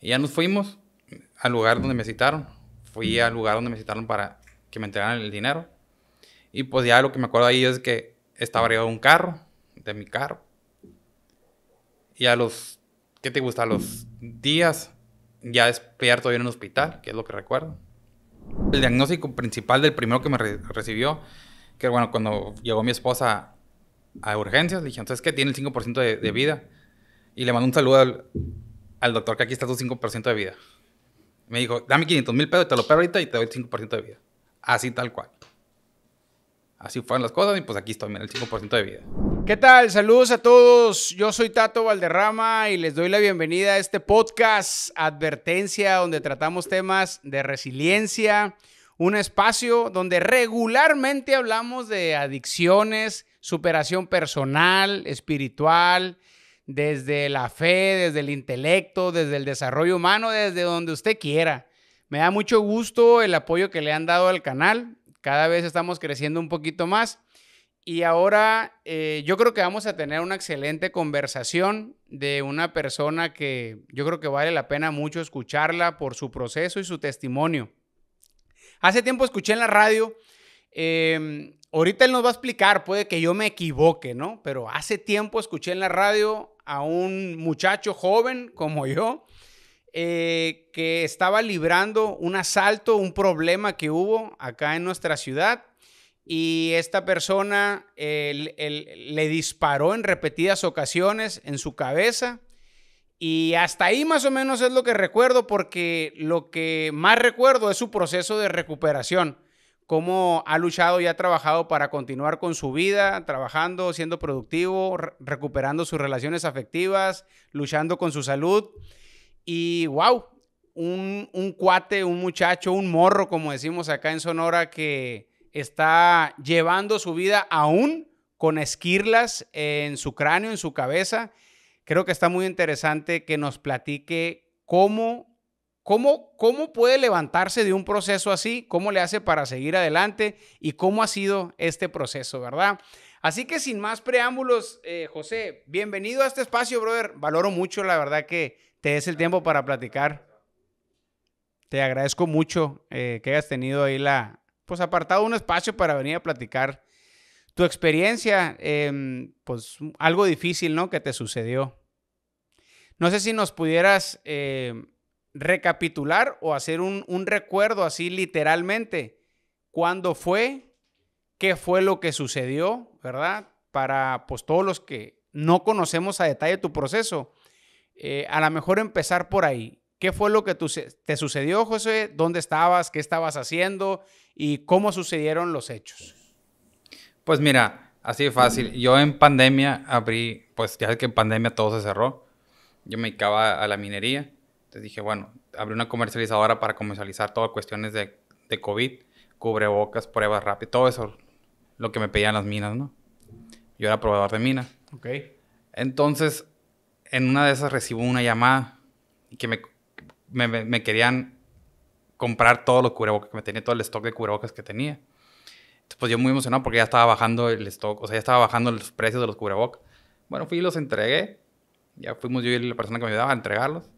Y ya nos fuimos al lugar donde me citaron. Fui al lugar donde me citaron para que me entregaran el dinero. Y pues ya lo que me acuerdo ahí es que estaba arriba un carro, de mi carro. Y a los, ¿qué te gusta? A los días ya despierto yo en un hospital, que es lo que recuerdo. El diagnóstico principal del primero que me recibió, que bueno, cuando llegó mi esposa a, urgencias, le dije, entonces qué? tiene el 5% de, de vida. Y le mandó un saludo al, al doctor que aquí está tu 5% de vida. Me dijo, dame 500 mil pesos, te lo pego ahorita y te doy el 5% de vida. Así tal cual. Así fueron las cosas y pues aquí estoy, mira, el 5% de vida. ¿Qué tal? Saludos a todos. Yo soy Tato Valderrama y les doy la bienvenida a este podcast Advertencia, donde tratamos temas de resiliencia, un espacio donde regularmente hablamos de adicciones, superación personal, espiritual, desde la fe, desde el intelecto, desde el desarrollo humano, desde donde usted quiera. Me da mucho gusto el apoyo que le han dado al canal. Cada vez estamos creciendo un poquito más. Y ahora eh, yo creo que vamos a tener una excelente conversación de una persona que yo creo que vale la pena mucho escucharla por su proceso y su testimonio. Hace tiempo escuché en la radio, em, ahorita él nos va a explicar, puede que yo me equivoque, ¿no? Pero hace tiempo escuché en la radio a un muchacho joven como yo, eh, que estaba librando un asalto, un problema que hubo acá en nuestra ciudad. Y esta persona le disparó en repetidas ocasiones en su cabeza. Y hasta ahí más o menos es lo que recuerdo, porque lo que más recuerdo es su proceso de recuperación cómo ha luchado y ha trabajado para continuar con su vida, trabajando, siendo productivo, recuperando sus relaciones afectivas, luchando con su salud. Y wow, un, un, cuate, un muchacho, un morro, como decimos acá en Sonora, que está llevando su vida aún con esquirlas en su cráneo, en su cabeza. Creo que está muy interesante que nos platique cómo ¿Cómo, puede levantarse de un proceso así? ¿Cómo le hace para seguir adelante? ¿Y cómo ha sido este proceso, verdad? Así que sin más preámbulos, eh, José, bienvenido a este espacio, brother. Valoro mucho, la verdad, que te des el tiempo para platicar. Te agradezco mucho eh, que hayas tenido ahí la, pues apartado un espacio para venir a platicar tu experiencia, em, pues algo difícil, ¿no? Que te sucedió. No sé si nos pudieras em, recapitular o hacer un, recuerdo así literalmente. ¿Cuándo fue? ¿Qué fue lo que sucedió? ¿Verdad? Para pues todos los que no conocemos a detalle tu proceso, eh, a lo mejor empezar por ahí. ¿Qué fue lo que te sucedió, José? ¿Dónde estabas? ¿Qué estabas haciendo? ¿Y cómo sucedieron los hechos? Pues mira, así de fácil. Yo en pandemia abrí, pues ya que en pandemia todo se cerró. Yo me dedicaba a la minería entonces dije, bueno, abrí una comercializadora para comercializar todas cuestiones de, de, COVID, cubrebocas, pruebas rápidas, todo eso, lo que me pedían las minas, ¿no? Yo era proveedor de minas. Ok. Entonces, en una de esas recibo una llamada que me, me, me querían comprar todos los cubrebocas que me tenía, todo el stock de cubrebocas que tenía. Entonces, pues yo muy emocionado porque ya estaba bajando el stock, o sea, ya estaba bajando los precios de los cubrebocas. Bueno, fui y los entregué. Ya fuimos yo y la persona que me ayudaba a entregarlos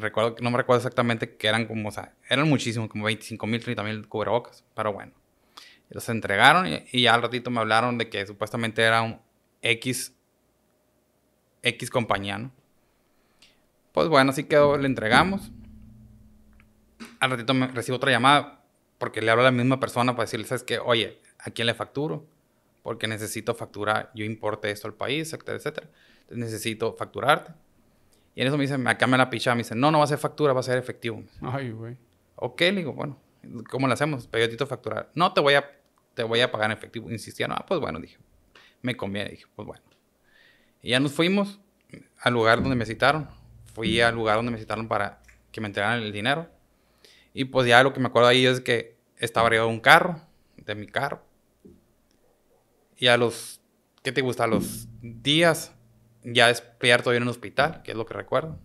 recuerdo, no me recuerdo exactamente que eran como, o sea, eran muchísimos, como 25 mil, 30 mil cubrebocas, pero bueno. Los entregaron y, al ratito me hablaron de que supuestamente era un X, X compañía, Pues bueno, así quedó, le entregamos. Al ratito me recibo otra llamada porque le hablo a la misma persona para decirle, ¿sabes que, Oye, ¿a quién le facturo? Porque necesito facturar, yo importe esto al país, etcétera, etcétera. necesito facturarte y en eso me dicen, acá me la pichaba. Me dicen, no, no va a ser factura, va a ser efectivo. Ay, güey. Ok, le digo, bueno, ¿cómo lo hacemos? Periodito facturar. No, te voy a, te voy a pagar en efectivo. Insistía, no, ah, pues bueno, dije. Me conviene, dije, pues bueno. Y ya nos fuimos al lugar donde me citaron. Fui al lugar donde me citaron para que me entregaran el dinero. Y pues ya lo que me acuerdo ahí es que estaba arriba un carro, de mi carro. Y a los, ¿qué te gusta? los días ya es pillar en el hospital, que es lo que recuerdo.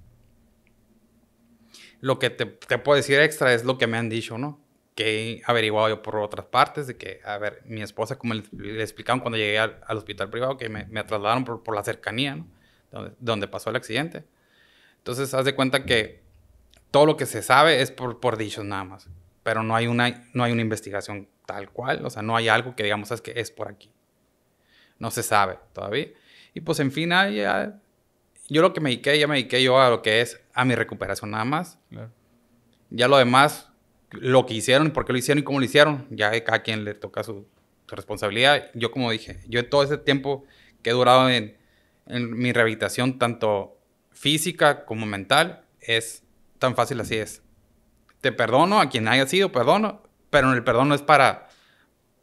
Lo que te, puedo decir extra es lo que me han dicho, ¿no? Que he averiguado yo por otras partes, de que, a ver, mi esposa, como le, explicaron cuando llegué al, hospital privado, que me, trasladaron por, la cercanía, ¿no? Donde, donde, pasó el accidente. Entonces, haz de cuenta que todo lo que se sabe es por, por dichos nada más, pero no hay, una, no hay una investigación tal cual, o sea, no hay algo que digamos es que es por aquí. No se sabe todavía. Y pues en fin, ah, yo lo que me dediqué, ya me dediqué yo a lo que es a mi recuperación nada más. Ya lo demás, lo que hicieron, por qué lo hicieron y cómo lo hicieron, ya a cada quien le toca su, responsabilidad. Yo como dije, yo todo ese tiempo que he durado en, mi rehabilitación, tanto física como mental, es tan fácil así es. Te perdono a quien haya sido, perdono, pero el perdón no es para,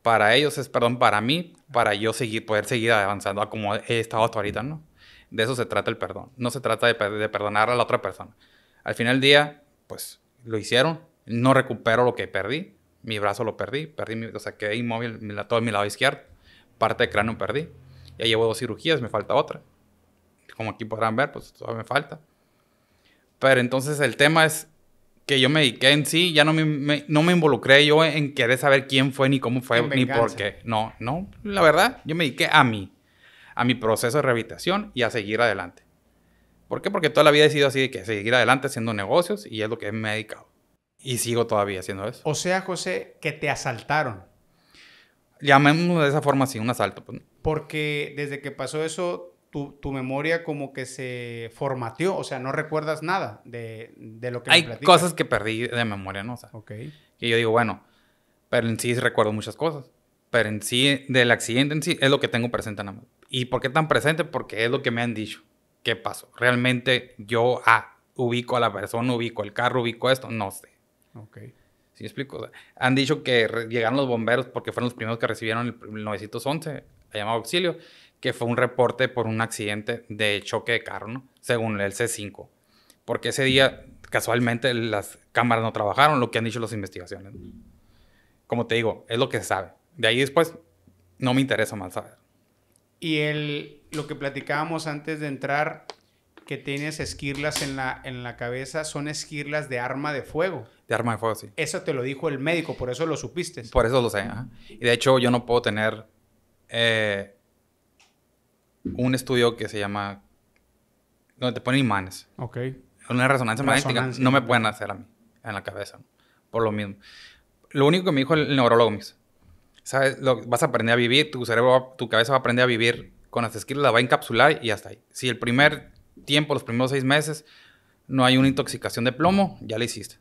para ellos, es perdón para mí, para yo seguir, poder seguir avanzando a como he estado hasta ahorita, ¿no? De eso se trata el perdón. No se trata de, perdonar a la otra persona. Al final del día, pues lo hicieron. No recupero lo que perdí. Mi brazo lo perdí. Perdí o sea, quedé inmóvil mi, todo mi lado izquierdo. Parte del cráneo perdí. Ya llevo dos cirugías, me falta otra. Como aquí podrán ver, pues todavía me falta. Pero entonces el tema es que yo me dediqué en sí, ya no me, no me involucré yo en querer saber quién fue, ni cómo fue, ni por qué. No, no, la verdad, yo me dediqué a mí, a mi proceso de rehabilitación y a seguir adelante. ¿Por qué? Porque toda la vida he sido así de que seguir adelante haciendo negocios y es lo que me he dedicado. Y sigo todavía haciendo eso. O sea, José, que te asaltaron. Llamémoslo de esa forma, así, un asalto. Pues, Porque desde que pasó eso, tu, tu, memoria como que se formateó, o sea, no recuerdas nada de, de lo que... Hay cosas que perdí de memoria, ¿no? O sea, ok. Y yo digo, bueno, pero en sí recuerdo muchas cosas, pero en sí, del accidente en sí, es lo que tengo presente nada más. ¿Y por qué tan presente? Porque es lo que me han dicho. ¿Qué pasó? Realmente yo ah, ubico a la persona, ubico el carro, ubico esto, no sé. Ok. ¿Sí explico? han dicho que llegaron los bomberos porque fueron los primeros que recibieron el 911, llamado auxilio, que fue un reporte por un accidente de choque de carro, ¿no? según el C5. Porque ese día, casualmente, las cámaras no trabajaron, lo que han dicho las investigaciones. Como te digo, es lo que se sabe. De ahí después, no me interesa más saber. Y el, lo que platicábamos antes de entrar, que tienes esquirlas en la, en la cabeza, son esquirlas de arma de fuego. De arma de fuego, sí. Eso te lo dijo el médico, por eso lo supiste. Por eso lo sé. Y de hecho, yo no puedo tener eh, un estudio que se llama. donde te ponen imanes. Ok. Una resonancia, magnética. No me pueden hacer a mí, en la cabeza. Por lo mismo. Lo único que me dijo el neurólogo, ¿sabes? vas a aprender a vivir, tu cerebro, tu cabeza va a aprender a vivir con las esquilas, la va a encapsular y hasta ahí. Si el primer tiempo, los primeros seis meses, no hay una intoxicación de plomo, ya la hiciste.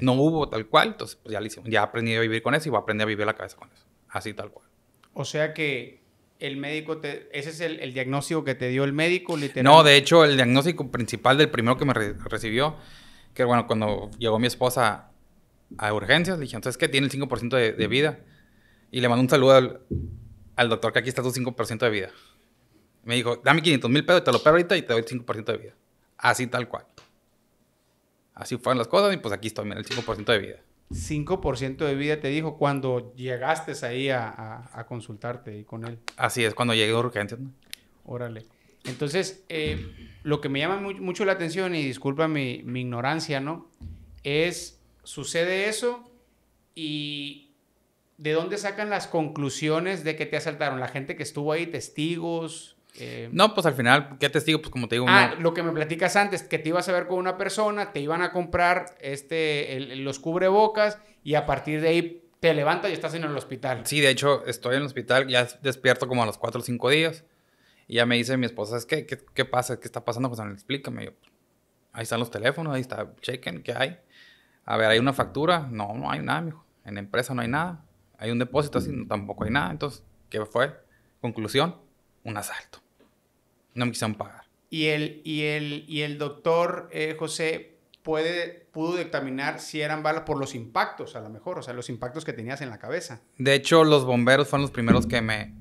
No hubo tal cual, entonces pues ya la hicimos. Ya aprendí a vivir con eso y va a aprender a vivir la cabeza con eso. Así tal cual. O sea que el médico ese es el, diagnóstico que te dio el médico No, de hecho, el diagnóstico principal del primero que me recibió, que bueno, cuando llegó mi esposa a, urgencias, le dije, entonces que tiene el 5% de, vida. Y le mandó un saludo al, doctor que aquí está tu 5% de vida. Me dijo, dame 500 mil pesos, te lo pego ahorita y te doy el 5% de vida. Así tal cual. Así fueron las cosas y pues aquí estoy, mira, el 5% de vida. 5% de vida te dijo cuando llegaste ahí a, consultarte y con él. Así es, cuando llegué urgente. Órale. Entonces, eh, lo que me llama mucho la atención, y disculpa mi, mi ignorancia, ¿no? Es, sucede eso y ¿de dónde sacan las conclusiones de que te asaltaron? ¿La gente que estuvo ahí, testigos? Eh, no, pues al final, ¿qué testigo? Pues como te digo. Ah, lo que me platicas antes, que te ibas a ver con una persona, te iban a comprar este, los cubrebocas y a partir de ahí te levantas y estás en el hospital. Sí, de hecho, estoy en el hospital, ya despierto como a los 4 o 5 días. Y ya me dice mi esposa, ¿es qué, qué, qué pasa? ¿Qué está pasando? Pues explícame. Pues, ahí están los teléfonos, ahí está, chequen, ¿qué hay? A ver, ¿hay una factura? No, no hay nada, mijo. En la empresa no hay nada. Hay un depósito así, tampoco hay nada. Entonces, ¿qué fue? Conclusión un asalto. No me quisieron pagar. ¿Y el, y el, y el doctor eh, José pudo dictaminar si eran balas por los impactos, a lo mejor, o sea, los impactos que tenías en la cabeza? De hecho, los bomberos fueron los primeros que me,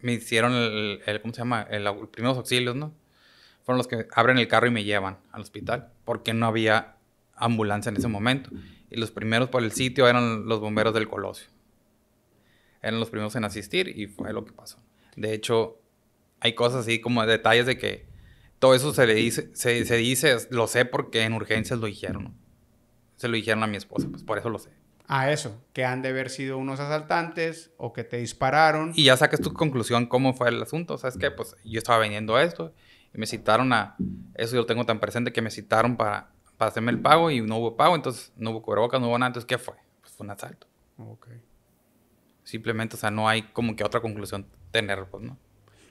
me hicieron el, ¿cómo se llama? El, primeros auxilios, ¿no? Fueron los que abren el carro y me llevan al hospital, porque no había ambulancia en ese momento. Y los primeros por el sitio eran los bomberos del Colosio. Eran los primeros en asistir y fue lo que pasó. De hecho, hay cosas así como detalles de que todo eso se le dice, se, dice, lo sé porque en urgencias lo dijeron. Se lo dijeron a mi esposa, pues por eso lo sé. A eso, que han de haber sido unos asaltantes o que te dispararon. Y ya saques tu conclusión cómo fue el asunto. ¿Sabes qué? Pues yo estaba vendiendo esto y me citaron a. Eso yo lo tengo tan presente que me citaron para, para hacerme el pago y no hubo pago, entonces no hubo cubrebocas, no hubo nada. Entonces, ¿qué fue? Pues fue un asalto. Ok. Simplemente, o sea, no hay como que otra conclusión tener, pues, ¿no?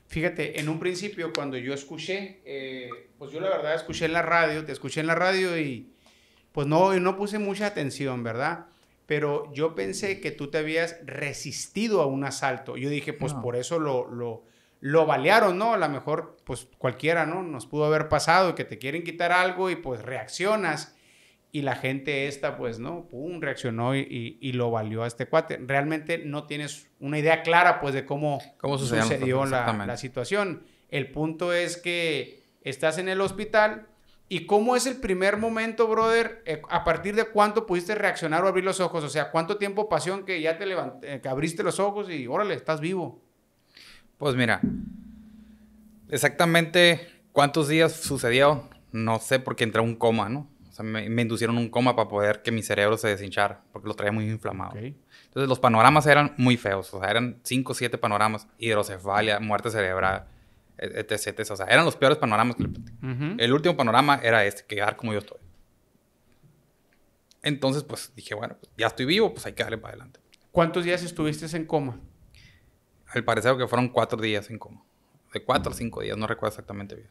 Fíjate, en un principio cuando yo escuché, eh, pues yo la verdad escuché en la radio, te escuché en la radio y pues no, no puse mucha atención, ¿verdad? Pero yo pensé que tú te habías resistido a un asalto. Yo dije, pues por eso lo, lo, lo balearon, ¿no? A lo mejor, pues cualquiera, ¿no? Nos pudo haber pasado que te quieren quitar algo y pues reaccionas y la gente esta, pues, ¿no? Pum, reaccionó y, y, lo valió a este cuate. Realmente no tienes una idea clara, pues, de cómo, ¿Cómo sucedió la, la, situación. El punto es que estás en el hospital y cómo es el primer momento, brother, eh, a partir de cuánto pudiste reaccionar o abrir los ojos. O sea, cuánto tiempo pasión que ya te levanté, eh, que abriste los ojos y órale, estás vivo. Pues mira, exactamente cuántos días sucedió, no sé, porque entré a un coma, ¿no? O sea, me, inducieron un coma para poder que mi cerebro se deshinchara, porque lo traía muy inflamado. Entonces, los panoramas eran muy feos. O sea, eran 5 o 7 panoramas. Hidrocefalia, muerte cerebral, e, e, etc, O sea, eran los peores panoramas. Que le... El último panorama era este, quedar como yo estoy. Entonces, pues dije, bueno, pues, ya estoy vivo, pues hay que darle para adelante. ¿Cuántos días estuviste en coma? Al parecer que fueron 4 días en coma. De cuatro a cinco días, no recuerdo exactamente bien.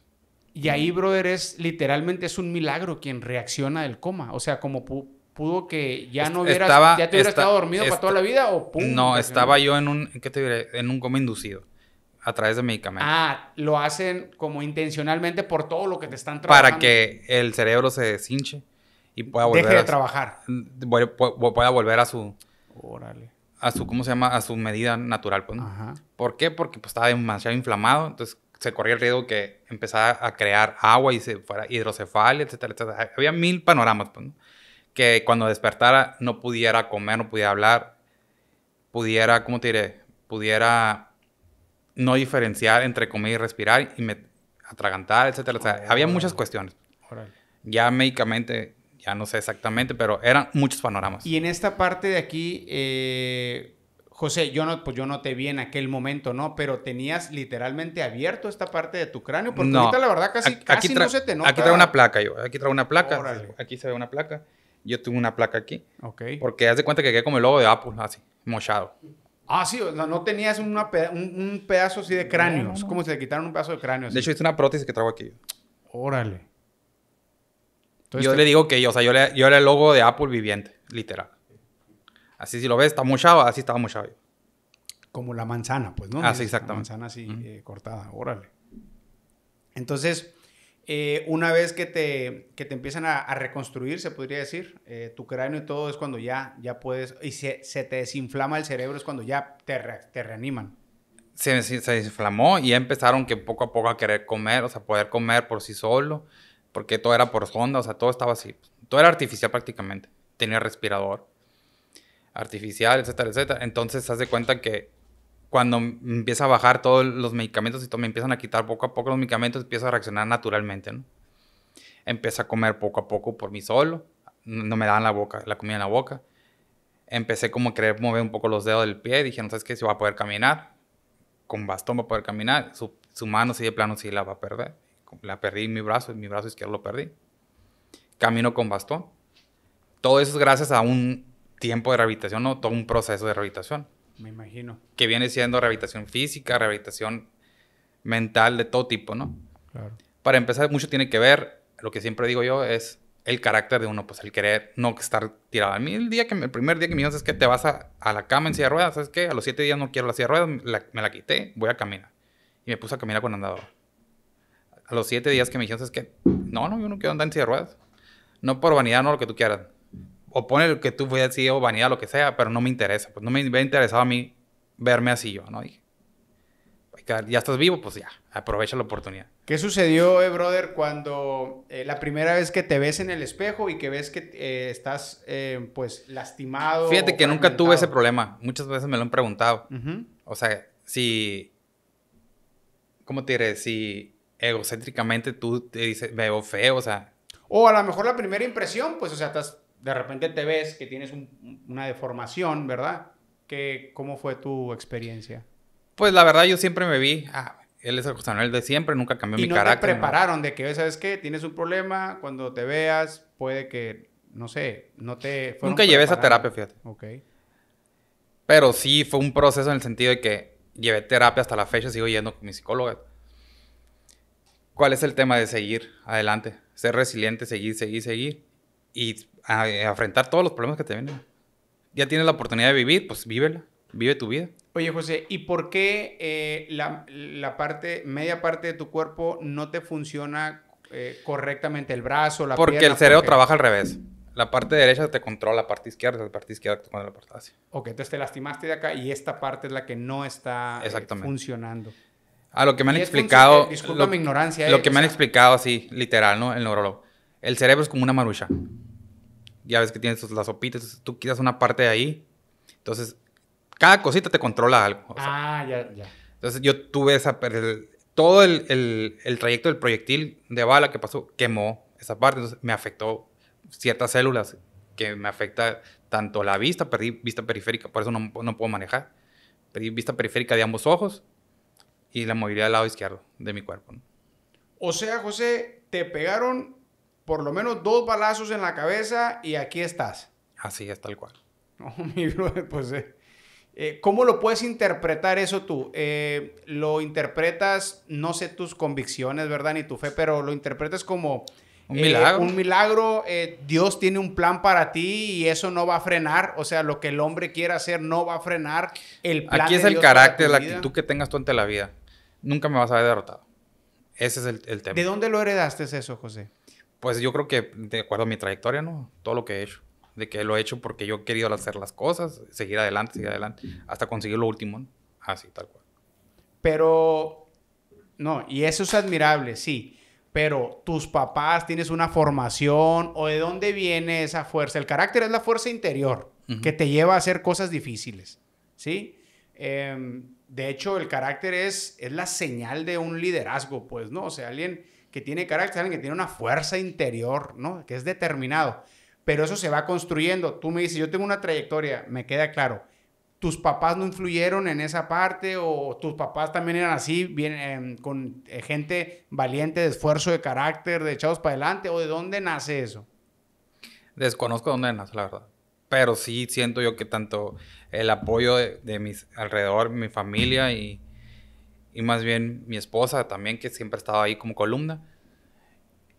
Y ahí, brother, es literalmente es un milagro quien reacciona del coma. O sea, como pudo que ya no hubiera, ya te estado dormido para toda la vida o pum, No, estaba yo en un, ¿qué te diré? En un coma inducido a través de medicamentos. Ah, lo hacen como intencionalmente por todo lo que te están trabajando. Para que el cerebro se deshinche y pueda volver a trabajar. Pueda volver a su Órale. a su ¿cómo se llama? a su medida natural, pues, ¿no? Ajá. ¿Por qué? Porque pues, estaba demasiado inflamado, entonces se corría el riesgo que empezara a crear agua y se fuera hidrocefalia, etcétera, etcétera. Había mil panoramas, pues, que cuando despertara no pudiera comer, no pudiera hablar, pudiera, ¿cómo te diré? Pudiera no diferenciar entre comer y respirar y me atragantar, etcétera, Había muchas cuestiones. Ya médicamente, ya no sé exactamente, pero eran muchos panoramas. Y en esta parte de aquí, eh, José, yo no, pues yo no te vi en aquel momento, ¿no? Pero tenías literalmente abierto esta parte de tu cráneo, porque ahorita la verdad casi, casi no se te nota. Aquí traigo una placa, yo, aquí traigo una placa, aquí se ve una placa, yo tengo una placa aquí. Ok. Porque haz de cuenta que quedé como el logo de Apple, así, mochado. Ah, sí, o sea, no tenías un, pedazo así de cráneo, es como si le quitaran un pedazo de cráneo. De hecho, hice una prótesis que traigo aquí. Órale. yo le digo que, yo, o sea, yo, le, yo era el logo de Apple viviente, literal. Así si lo ves, está mochado, así estaba muy mochado. Como la manzana, pues, ¿no? Así, ah, exactamente. La manzana así eh, cortada, órale. Entonces, eh, una vez que te, que te empiezan a, reconstruir, se podría decir, eh, tu cráneo y todo es cuando ya, ya puedes, y se, se te desinflama el cerebro, es cuando ya te, te reaniman. Se, se, inflamó y empezaron que poco a poco a querer comer, o sea, poder comer por sí solo, porque todo era por sonda, o sea, todo estaba así, todo era artificial prácticamente. Tenía respirador, artificial, etcétera, etcétera. Entonces se hace cuenta que cuando empieza a bajar todos los medicamentos y todo, me empiezan a quitar poco a poco los medicamentos, empieza a reaccionar naturalmente, ¿no? a comer poco a poco por mí solo, no me daban la boca, la comida en la boca. Empecé como a querer mover un poco los dedos del pie, dije, no sabes qué, si va a poder caminar, con bastón va a poder caminar, su, mano sí de plano sí la va a perder, la perdí en mi brazo, en mi brazo izquierdo lo perdí. Camino con bastón. Todo eso es gracias a un tiempo de rehabilitación ¿no? todo un proceso de rehabilitación. Me imagino. Que viene siendo rehabilitación física, rehabilitación mental de todo tipo, ¿no? Claro. Para empezar, mucho tiene que ver, lo que siempre digo yo, es el carácter de uno, pues el querer no estar tirado. A mí el, día que, el primer día que me dijeron, es que te vas a, la cama en silla de ruedas, ¿sabes qué? A los siete días no quiero la silla de ruedas, me la quité, voy a caminar. Y me puse a caminar con andador. A los siete días que me dijeron es que no, no, yo no quiero andar en silla de ruedas. No por vanidad, no lo que tú quieras o pone que tú voy así o vanidad, lo que sea, pero no me interesa. Pues no me había interesado a mí verme así yo, ¿no? Dije, ya estás vivo, pues ya, aprovecha la oportunidad. ¿Qué sucedió, eh, brother, cuando eh, la primera vez que te ves en el espejo y que ves que eh, estás, eh, pues, lastimado? Fíjate que nunca tuve ese problema. Muchas veces me lo han preguntado. O sea, si, ¿cómo te diré? Si egocéntricamente tú te dices, veo feo, o sea, o a lo mejor la primera impresión, pues, o sea, estás de repente te ves que tienes una deformación, ¿verdad? ¿Qué, ¿Cómo fue tu experiencia? Pues la verdad yo siempre me vi, ah, él es el José Manuel de siempre, nunca cambió mi carácter. Y te prepararon de que, ¿sabes qué? Tienes un problema, cuando te veas puede que, no sé, no te... Nunca llevé esa terapia, fíjate. Ok. Pero sí fue un proceso en el sentido de que llevé terapia hasta la fecha, sigo yendo con mi psicóloga. ¿Cuál es el tema de seguir adelante? Ser resiliente, seguir, seguir, seguir y a, todos los problemas que te vienen. Ya tienes la oportunidad de vivir, pues vívela, vive tu vida. Oye, José, ¿y por qué eh, la, la, parte, media parte de tu cuerpo no te funciona eh, correctamente? El brazo, la Porque el cerebro trabaja al revés. La parte derecha te controla la parte izquierda, la parte izquierda te controla la parte Ok, entonces te lastimaste de acá y esta parte es la que no está eh, Exactamente. funcionando. A lo que me han explicado. Disculpa lo, mi ignorancia. Lo que me han explicado así, literal, ¿no? El neurólogo el cerebro es como una marucha. Ya ves que tienes las sopitas, tú quitas una parte de ahí. Entonces, cada cosita te controla algo. ah, ya, ya. Entonces, yo tuve esa. todo el, trayecto del proyectil de bala que pasó quemó esa parte. Entonces, me afectó ciertas células que me afecta tanto la vista, perdí vista periférica, por eso no, puedo manejar. Perdí vista periférica de ambos ojos y la movilidad del lado izquierdo de mi cuerpo. O sea, José, te pegaron por lo menos dos balazos en la cabeza y aquí estás. Así es, tal cual. No, mi brother, pues... Eh, eh, ¿Cómo lo puedes interpretar eso tú? Eh, lo interpretas, no sé tus convicciones, ¿verdad? Ni tu fe, pero lo interpretas como... Un milagro. un milagro, Dios tiene un plan para ti y eso no va a frenar. O sea, lo que el hombre quiera hacer no va a frenar el plan. Aquí es el carácter, la actitud que tengas tú ante la vida. Nunca me vas a ver derrotado. Ese es el tema. ¿De dónde lo heredaste eso, José? pues yo creo que de acuerdo a mi trayectoria, ¿no? Todo lo que he hecho. De que lo he hecho porque yo he querido hacer las cosas, seguir adelante, seguir adelante, hasta conseguir lo último, ¿no? Así, tal cual. Pero, no, y eso es admirable, sí. Pero tus papás tienes una formación o de dónde viene esa fuerza. El carácter es la fuerza interior que te lleva a hacer cosas difíciles, ¿sí? Em, de hecho, el carácter es, es la señal de un liderazgo, pues, ¿no? O sea, alguien que tiene carácter, alguien que tiene una fuerza interior, ¿no? Que es determinado. Pero eso se va construyendo. Tú me dices, yo tengo una trayectoria, me queda claro. ¿Tus papás no influyeron en esa parte o tus papás también eran así, bien, em, con eh, gente valiente, de esfuerzo, de carácter, de echados para adelante? ¿O de dónde nace eso? Desconozco dónde nace, la verdad. Pero sí siento yo que tanto el apoyo de, de mis alrededor, mi familia y y más bien mi esposa también, que siempre estaba ahí como columna,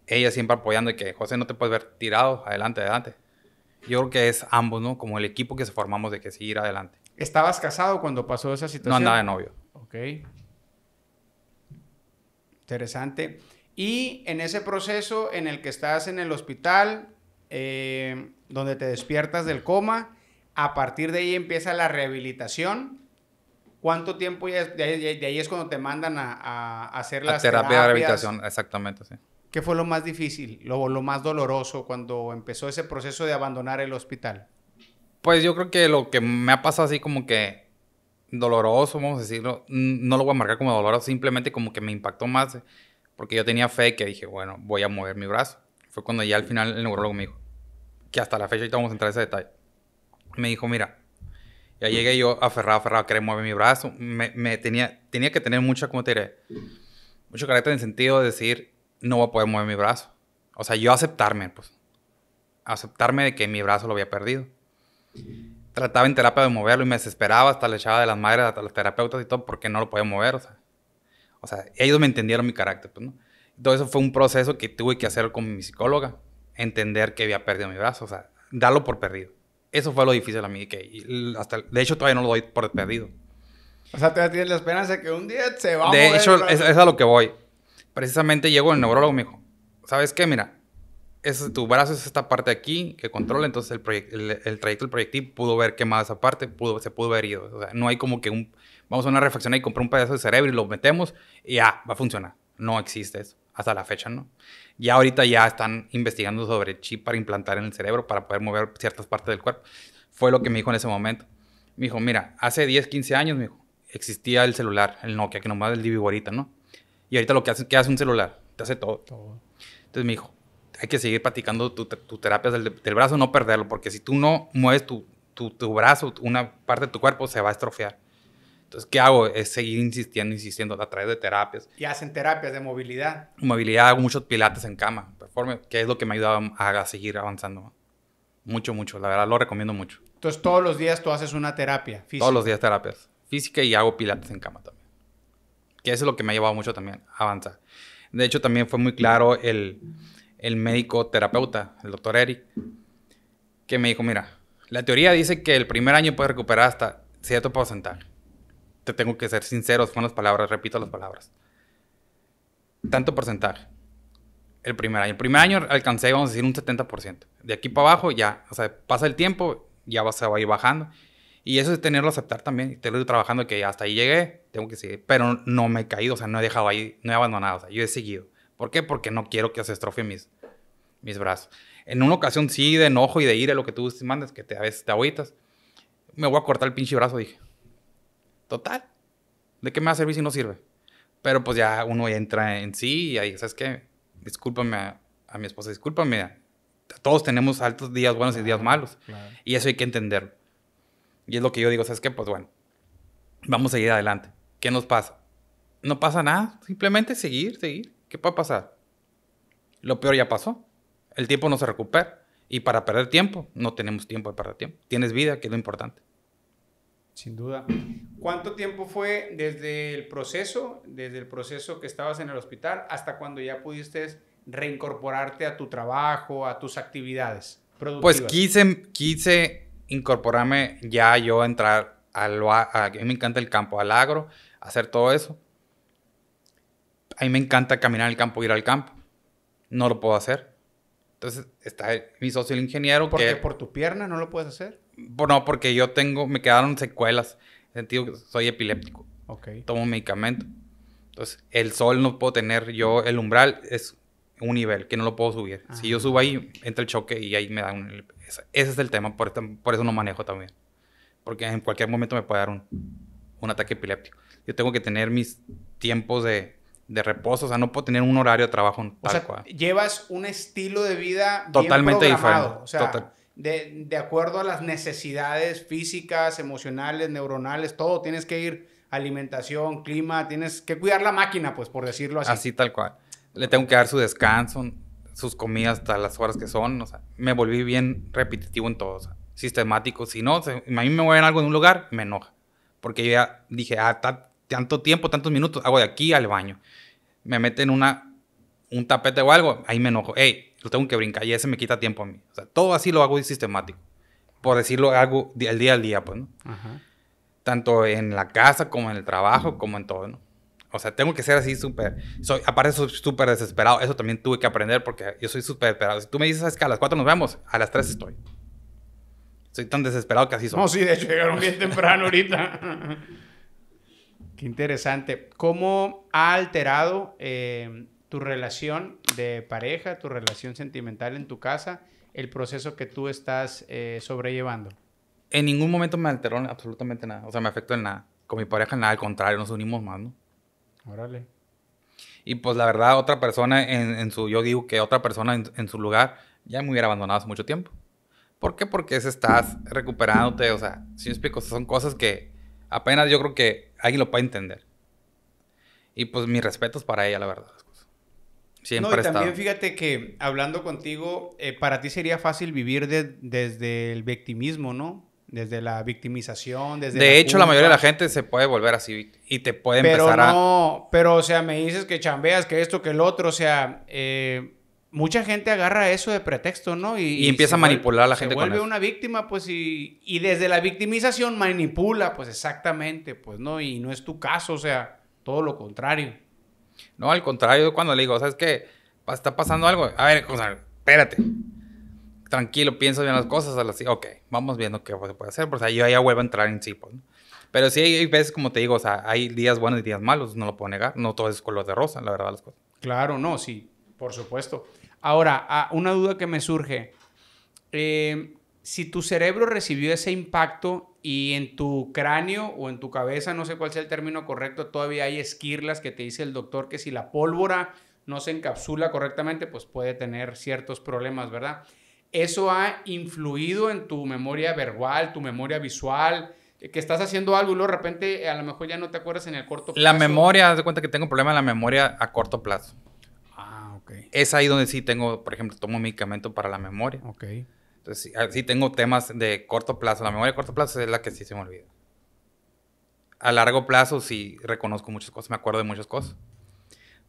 ella siempre apoyando y que José no te puedes ver tirado, adelante, adelante. Yo creo que es ambos, ¿no? Como el equipo que se formamos de que seguir adelante. ¿Estabas casado cuando pasó esa situación? No andaba de novio. Ok. Interesante. Y en ese proceso en el que estás en el hospital, eh, donde te despiertas del coma, a partir de ahí empieza la rehabilitación ¿Cuánto tiempo ya de, ahí, es cuando te mandan a, a hacer la terapia de rehabilitación? Exactamente, sí. ¿Qué fue lo más difícil, lo, lo más doloroso cuando empezó ese proceso de abandonar el hospital? Pues yo creo que lo que me ha pasado así como que doloroso, vamos a decirlo, no lo voy a marcar como doloroso, simplemente como que me impactó más eh, porque yo tenía fe que dije, bueno, voy a mover mi brazo. Fue cuando ya al final el neurólogo me dijo, que hasta la fecha ahorita vamos a entrar en ese detalle. Me dijo, mira, ya llegué yo aferrado, aferrado, querer mover mi brazo. Me, tenía, tenía que tener mucha, como diré? Mucho carácter en el sentido de decir, no voy a poder mover mi brazo. O sea, yo aceptarme, pues. Aceptarme de que mi brazo lo había perdido. Trataba en terapia de moverlo y me desesperaba, hasta le echaba de las madres a los terapeutas y todo, porque no lo podía mover, o sea. O sea, ellos me entendieron mi carácter, pues, ¿no? Todo eso fue un proceso que tuve que hacer con mi psicóloga. Entender que había perdido mi brazo, o sea, darlo por perdido. Eso fue lo difícil a mí, que hasta, de hecho todavía no lo doy por perdido. O sea, tienes la esperanza de que un día se va De hecho, es, a lo que voy. Precisamente llegó el neurólogo y me dijo, ¿sabes qué? Mira, es, tu brazo es esta parte aquí que controla, entonces el, el, el, trayecto del proyectil pudo ver quemada esa parte, pudo, se pudo ver herido. O sea, no hay como que un, vamos a una refacción y comprar un pedazo de cerebro y lo metemos y ya, va a funcionar. No existe eso hasta la fecha, ¿no? Ya ahorita ya están investigando sobre chip para implantar en el cerebro para poder mover ciertas partes del cuerpo. Fue lo que me dijo en ese momento. Me dijo, mira, hace 10, 15 años, me dijo, existía el celular, el Nokia, que nomás el ahorita, ¿no? Y ahorita lo que hace, que hace un celular, te hace todo. todo. Entonces me dijo, hay que seguir practicando tu terapia del, brazo, no perderlo, porque si tú no mueves tu, brazo, una parte de tu cuerpo, se va a estrofear. Entonces, ¿qué hago? Es seguir insistiendo, insistiendo a través de terapias. Y hacen terapias de movilidad. Movilidad, hago muchos pilates en cama, performance, que es lo que me ha ayudado a, seguir avanzando. Mucho, mucho. La verdad, lo recomiendo mucho. Entonces, todos los días tú haces una terapia física. Todos los días terapias. Física y hago pilates en cama también. Que eso es lo que me ha llevado mucho también a avanzar. De hecho, también fue muy claro el, médico terapeuta, el doctor Eric, que me dijo, mira, la teoría dice que el primer año puedes recuperar hasta cierto porcentaje te tengo que ser sincero, son las palabras, repito las palabras. Tanto porcentaje. El primer año. El primer año alcancé, vamos a decir, un 70%. De aquí para abajo ya, o sea, pasa el tiempo, ya se va a ir bajando. Y eso es tenerlo aceptar también. Te lo ir trabajando que hasta ahí llegué, tengo que seguir. Pero no me he caído, o sea, no he dejado ahí, no he abandonado, o sea, yo he seguido. ¿Por qué? Porque no quiero que se estrofie mis, mis brazos. En una ocasión sí, de enojo y de ira, lo que tú mandes, que te, a veces te agüitas. Me voy a cortar el pinche brazo, dije total, ¿de qué me va a servir si no sirve? Pero pues ya uno entra en sí y ahí, ¿sabes qué? Discúlpame a, mi esposa, discúlpame. todos tenemos altos días buenos y días malos. Y eso hay que entenderlo. Y es lo que yo digo, ¿sabes qué? Pues bueno, vamos a seguir adelante. ¿Qué nos pasa? No pasa nada, simplemente seguir, seguir. ¿Qué puede pasar? Lo peor ya pasó. El tiempo no se recupera. Y para perder tiempo, no tenemos tiempo de perder tiempo. Tienes vida, que es lo importante. Sin duda. ¿Cuánto tiempo fue desde el proceso, desde el proceso que estabas en el hospital, hasta cuando ya pudiste reincorporarte a tu trabajo, a tus actividades pues productivas? Pues quise, quise incorporarme ya yo a entrar al... A, a mí me encanta el campo, al agro, hacer todo eso. A mí me encanta caminar al campo, ir al campo. No lo puedo hacer. Entonces está mi socio el ingeniero. Porque ¿Por tu pierna no lo puedes hacer? Bueno, porque yo tengo, me quedaron secuelas. En el sentido que soy epiléptico. Ok. Tomo medicamento. Entonces, el sol no puedo tener yo, el umbral es un nivel que no lo puedo subir. Si yo ah. subo ahí, entra el choque y ahí me da un... Ese, es el tema, por, por, eso no manejo también. Porque en cualquier momento me puede dar un, un ataque epiléptico. Yo tengo que tener mis tiempos de, de reposo, o sea, no puedo tener un horario de trabajo tal sea, cual. Llevas un estilo de vida totalmente bien programado. diferente de, acuerdo a las necesidades físicas, emocionales, neuronales, todo, tienes que ir alimentación, clima, tienes que cuidar la máquina, pues por decirlo así. Así tal cual. Le tengo que dar su descanso, sus comidas hasta las horas que son, o sea, me volví bien repetitivo en todo, sistemático, si no, a mí me mueven algo en un lugar, me enoja, porque yo ya dije, ah, tanto tiempo, tantos minutos, hago de aquí al baño, me meten una, un tapete o algo, ahí me enojo, Ey, lo tengo que brincar y ese me quita tiempo a mí. O sea, todo así lo hago sistemático. Por decirlo hago el día al día, pues, ¿no? Ajá. Tanto en la casa como en el trabajo, mm. como en todo, ¿no? O sea, tengo que ser así súper. Soy, aparte, soy súper desesperado. Eso también tuve que aprender porque yo soy súper desesperado. Si tú me dices, ¿sabes qué? A las 4 nos vemos, a las 3 estoy. Soy tan desesperado que así soy. No, sí, de hecho llegaron bien temprano ahorita. Qué interesante. ¿Cómo ha alterado eh, tu relación de pareja, tu relación sentimental en tu casa, el proceso que tú estás eh, sobrellevando? En ningún momento me alteró absolutamente nada. O sea, me afectó en nada. Con mi pareja nada, al contrario, nos unimos más, ¿no? Órale. Y pues la verdad, otra persona en, su, yo digo que otra persona en, su lugar ya me hubiera abandonado hace mucho tiempo. ¿Por qué? Porque es, estás recuperándote, o sea, si me explico, son cosas que apenas yo creo que alguien lo puede entender. Y pues mis respetos para ella, la verdad no, y también fíjate que hablando contigo, eh, para ti sería fácil vivir desde el victimismo, ¿no? Desde la victimización, desde... De hecho, la mayoría de la gente se puede volver así y te puede empezar pero no, Pero, o sea, me dices que chambeas, que esto, que el otro, o sea, eh, mucha gente agarra eso de pretexto, ¿no? Y, empieza a manipular a la gente. Se vuelve una víctima, pues, y, y desde la victimización manipula, pues, exactamente, pues, ¿no? Y no es tu caso, o sea, todo lo contrario. No, al contrario, cuando le digo, ¿sabes qué? Está pasando algo. A ver, o sea, espérate. Tranquilo, pienso bien las cosas. A ok, vamos viendo qué se puede hacer. o sea, yo ya vuelvo a entrar en sí. Pues, Pero sí hay, veces, como te digo, o sea, hay días buenos y días malos, no lo puedo negar. No todo es color de rosa, la verdad, Claro, no, sí, por supuesto. Ahora, una duda que me surge. Eh, si tu cerebro recibió ese impacto y en tu cráneo o en tu cabeza, no sé cuál sea el término correcto, todavía hay esquirlas que te dice el doctor que si la pólvora no se encapsula correctamente, pues puede tener ciertos problemas, ¿verdad? Eso ha influido en tu memoria verbal, tu memoria visual, que estás haciendo algo y de repente a lo mejor ya no te acuerdas en el corto plazo. La memoria, haz de cuenta que tengo un problema en la memoria a corto plazo. Ah, ok. Es ahí donde sí tengo, por ejemplo, tomo medicamento para la memoria. Ok. Entonces, ah, sí, tengo temas de corto plazo. La memoria de corto plazo es la que sí se me olvida. A largo plazo sí reconozco muchas cosas, me acuerdo de muchas cosas.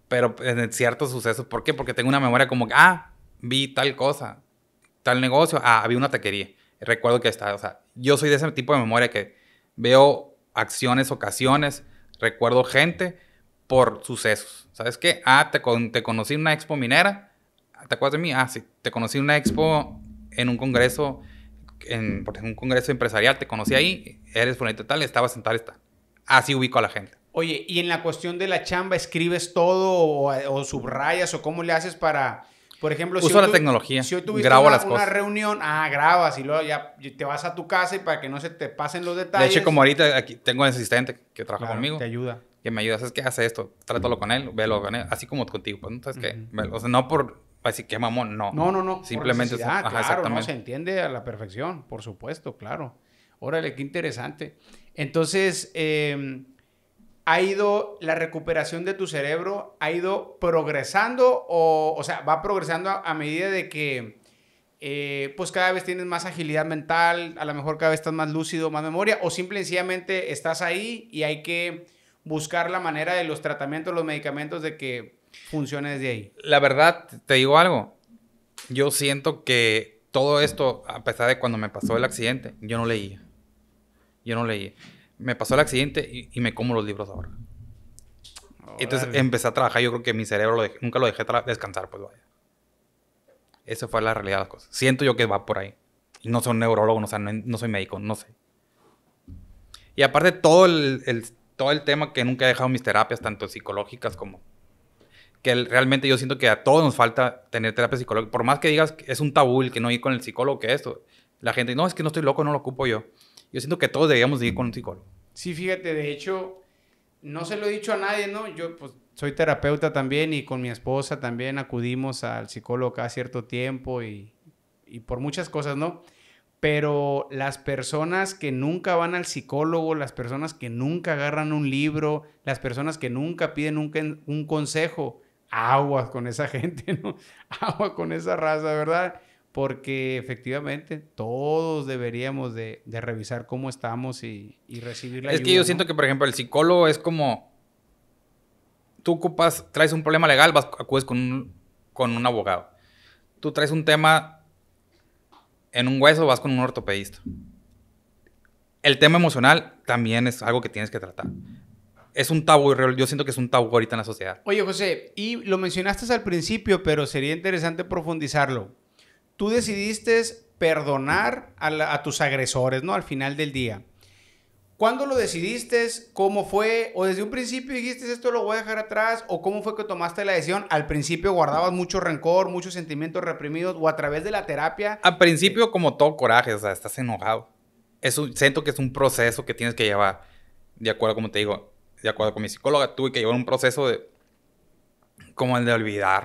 Pero en ciertos sucesos, ¿por qué? Porque tengo una memoria como, ah, vi tal cosa, tal negocio, ah, había una taquería. Recuerdo que estaba, o sea, yo soy de ese tipo de memoria que veo acciones, ocasiones, recuerdo gente por sucesos. ¿Sabes qué? Ah, te, te conocí en una expo minera. ¿Te acuerdas de mí? Ah, sí, te conocí en una expo en un congreso, en, por ejemplo, un congreso empresarial, te conocí ahí, eres ponente tal, estabas en tal, está. Así ubico a la gente. Oye, y en la cuestión de la chamba, ¿escribes todo o, subrayas o cómo le haces para, por ejemplo, uso la tecnología, si hoy tuviste grabo una, una reunión, ah, grabas y luego ya te vas a tu casa y para que no se te pasen los detalles. De hecho, como ahorita aquí tengo un asistente que trabaja conmigo. Te ayuda. Que me ayuda, ¿sabes qué? Hace esto, trátalo con él, velo con él, así como contigo, pues, ¿no? ¿Sabes O sea, no por así pues, que mamón, no. No, no, no. Simplemente claro, No, se entiende a la perfección, por supuesto, claro. Órale, qué interesante. Entonces, em, ha ido la recuperación de tu cerebro, ha ido progresando o, o sea, va progresando a, medida de que, eh, pues cada vez tienes más agilidad mental, a lo mejor cada vez estás más lúcido, más memoria, o simplemente estás ahí y hay que buscar la manera de los tratamientos, los medicamentos de que funciona desde ahí. La verdad, te digo algo. Yo siento que todo esto, a pesar de cuando me pasó el accidente, yo no leía. Yo no leía. Me pasó el accidente y, me como los libros ahora. Entonces empecé a trabajar. Yo creo que mi cerebro nunca lo dejé descansar, pues vaya. Esa fue la realidad de las cosas. Siento yo que va por ahí. Y no soy neurólogo, no, soy médico, no sé. Y aparte todo el, todo el tema que nunca he dejado mis terapias, tanto psicológicas como que realmente yo siento que a todos nos falta tener terapia psicológica. Por más que digas que es un tabú el que no ir con el psicólogo que esto, la gente, no, es que no estoy loco, no lo ocupo yo. Yo siento que todos deberíamos de ir con un psicólogo. Sí, fíjate, de hecho, no se lo he dicho a nadie, ¿no? Yo pues soy terapeuta también y con mi esposa también acudimos al psicólogo cada cierto tiempo y, y por muchas cosas, ¿no? Pero las personas que nunca van al psicólogo, las personas que nunca agarran un libro, las personas que nunca piden un, un consejo, aguas con esa gente, ¿no? Agua con esa raza, ¿verdad? Porque efectivamente todos deberíamos de, revisar cómo estamos y, recibir la ayuda. Es que yo siento que, por ejemplo, el psicólogo es como... Tú ocupas, traes un problema legal, vas, acudes con un, con un abogado. Tú traes un tema en un hueso, vas con un ortopedista. El tema emocional también es algo que tienes que tratar es un tabú, yo siento que es un tabú ahorita en la sociedad. Oye, José, y lo mencionaste al principio, pero sería interesante profundizarlo. Tú decidiste perdonar a, tus agresores, ¿no? Al final del día. ¿Cuándo lo decidiste? ¿Cómo fue? ¿O desde un principio dijiste esto lo voy a dejar atrás? ¿O cómo fue que tomaste la decisión? ¿Al principio guardabas mucho rencor, muchos sentimientos reprimidos? ¿O a través de la terapia? Al principio como todo coraje, o sea, estás enojado. Es un, siento que es un proceso que tienes que llevar. De acuerdo, como te digo, de acuerdo con mi psicóloga, tuve que llevar un proceso de, como el de olvidar,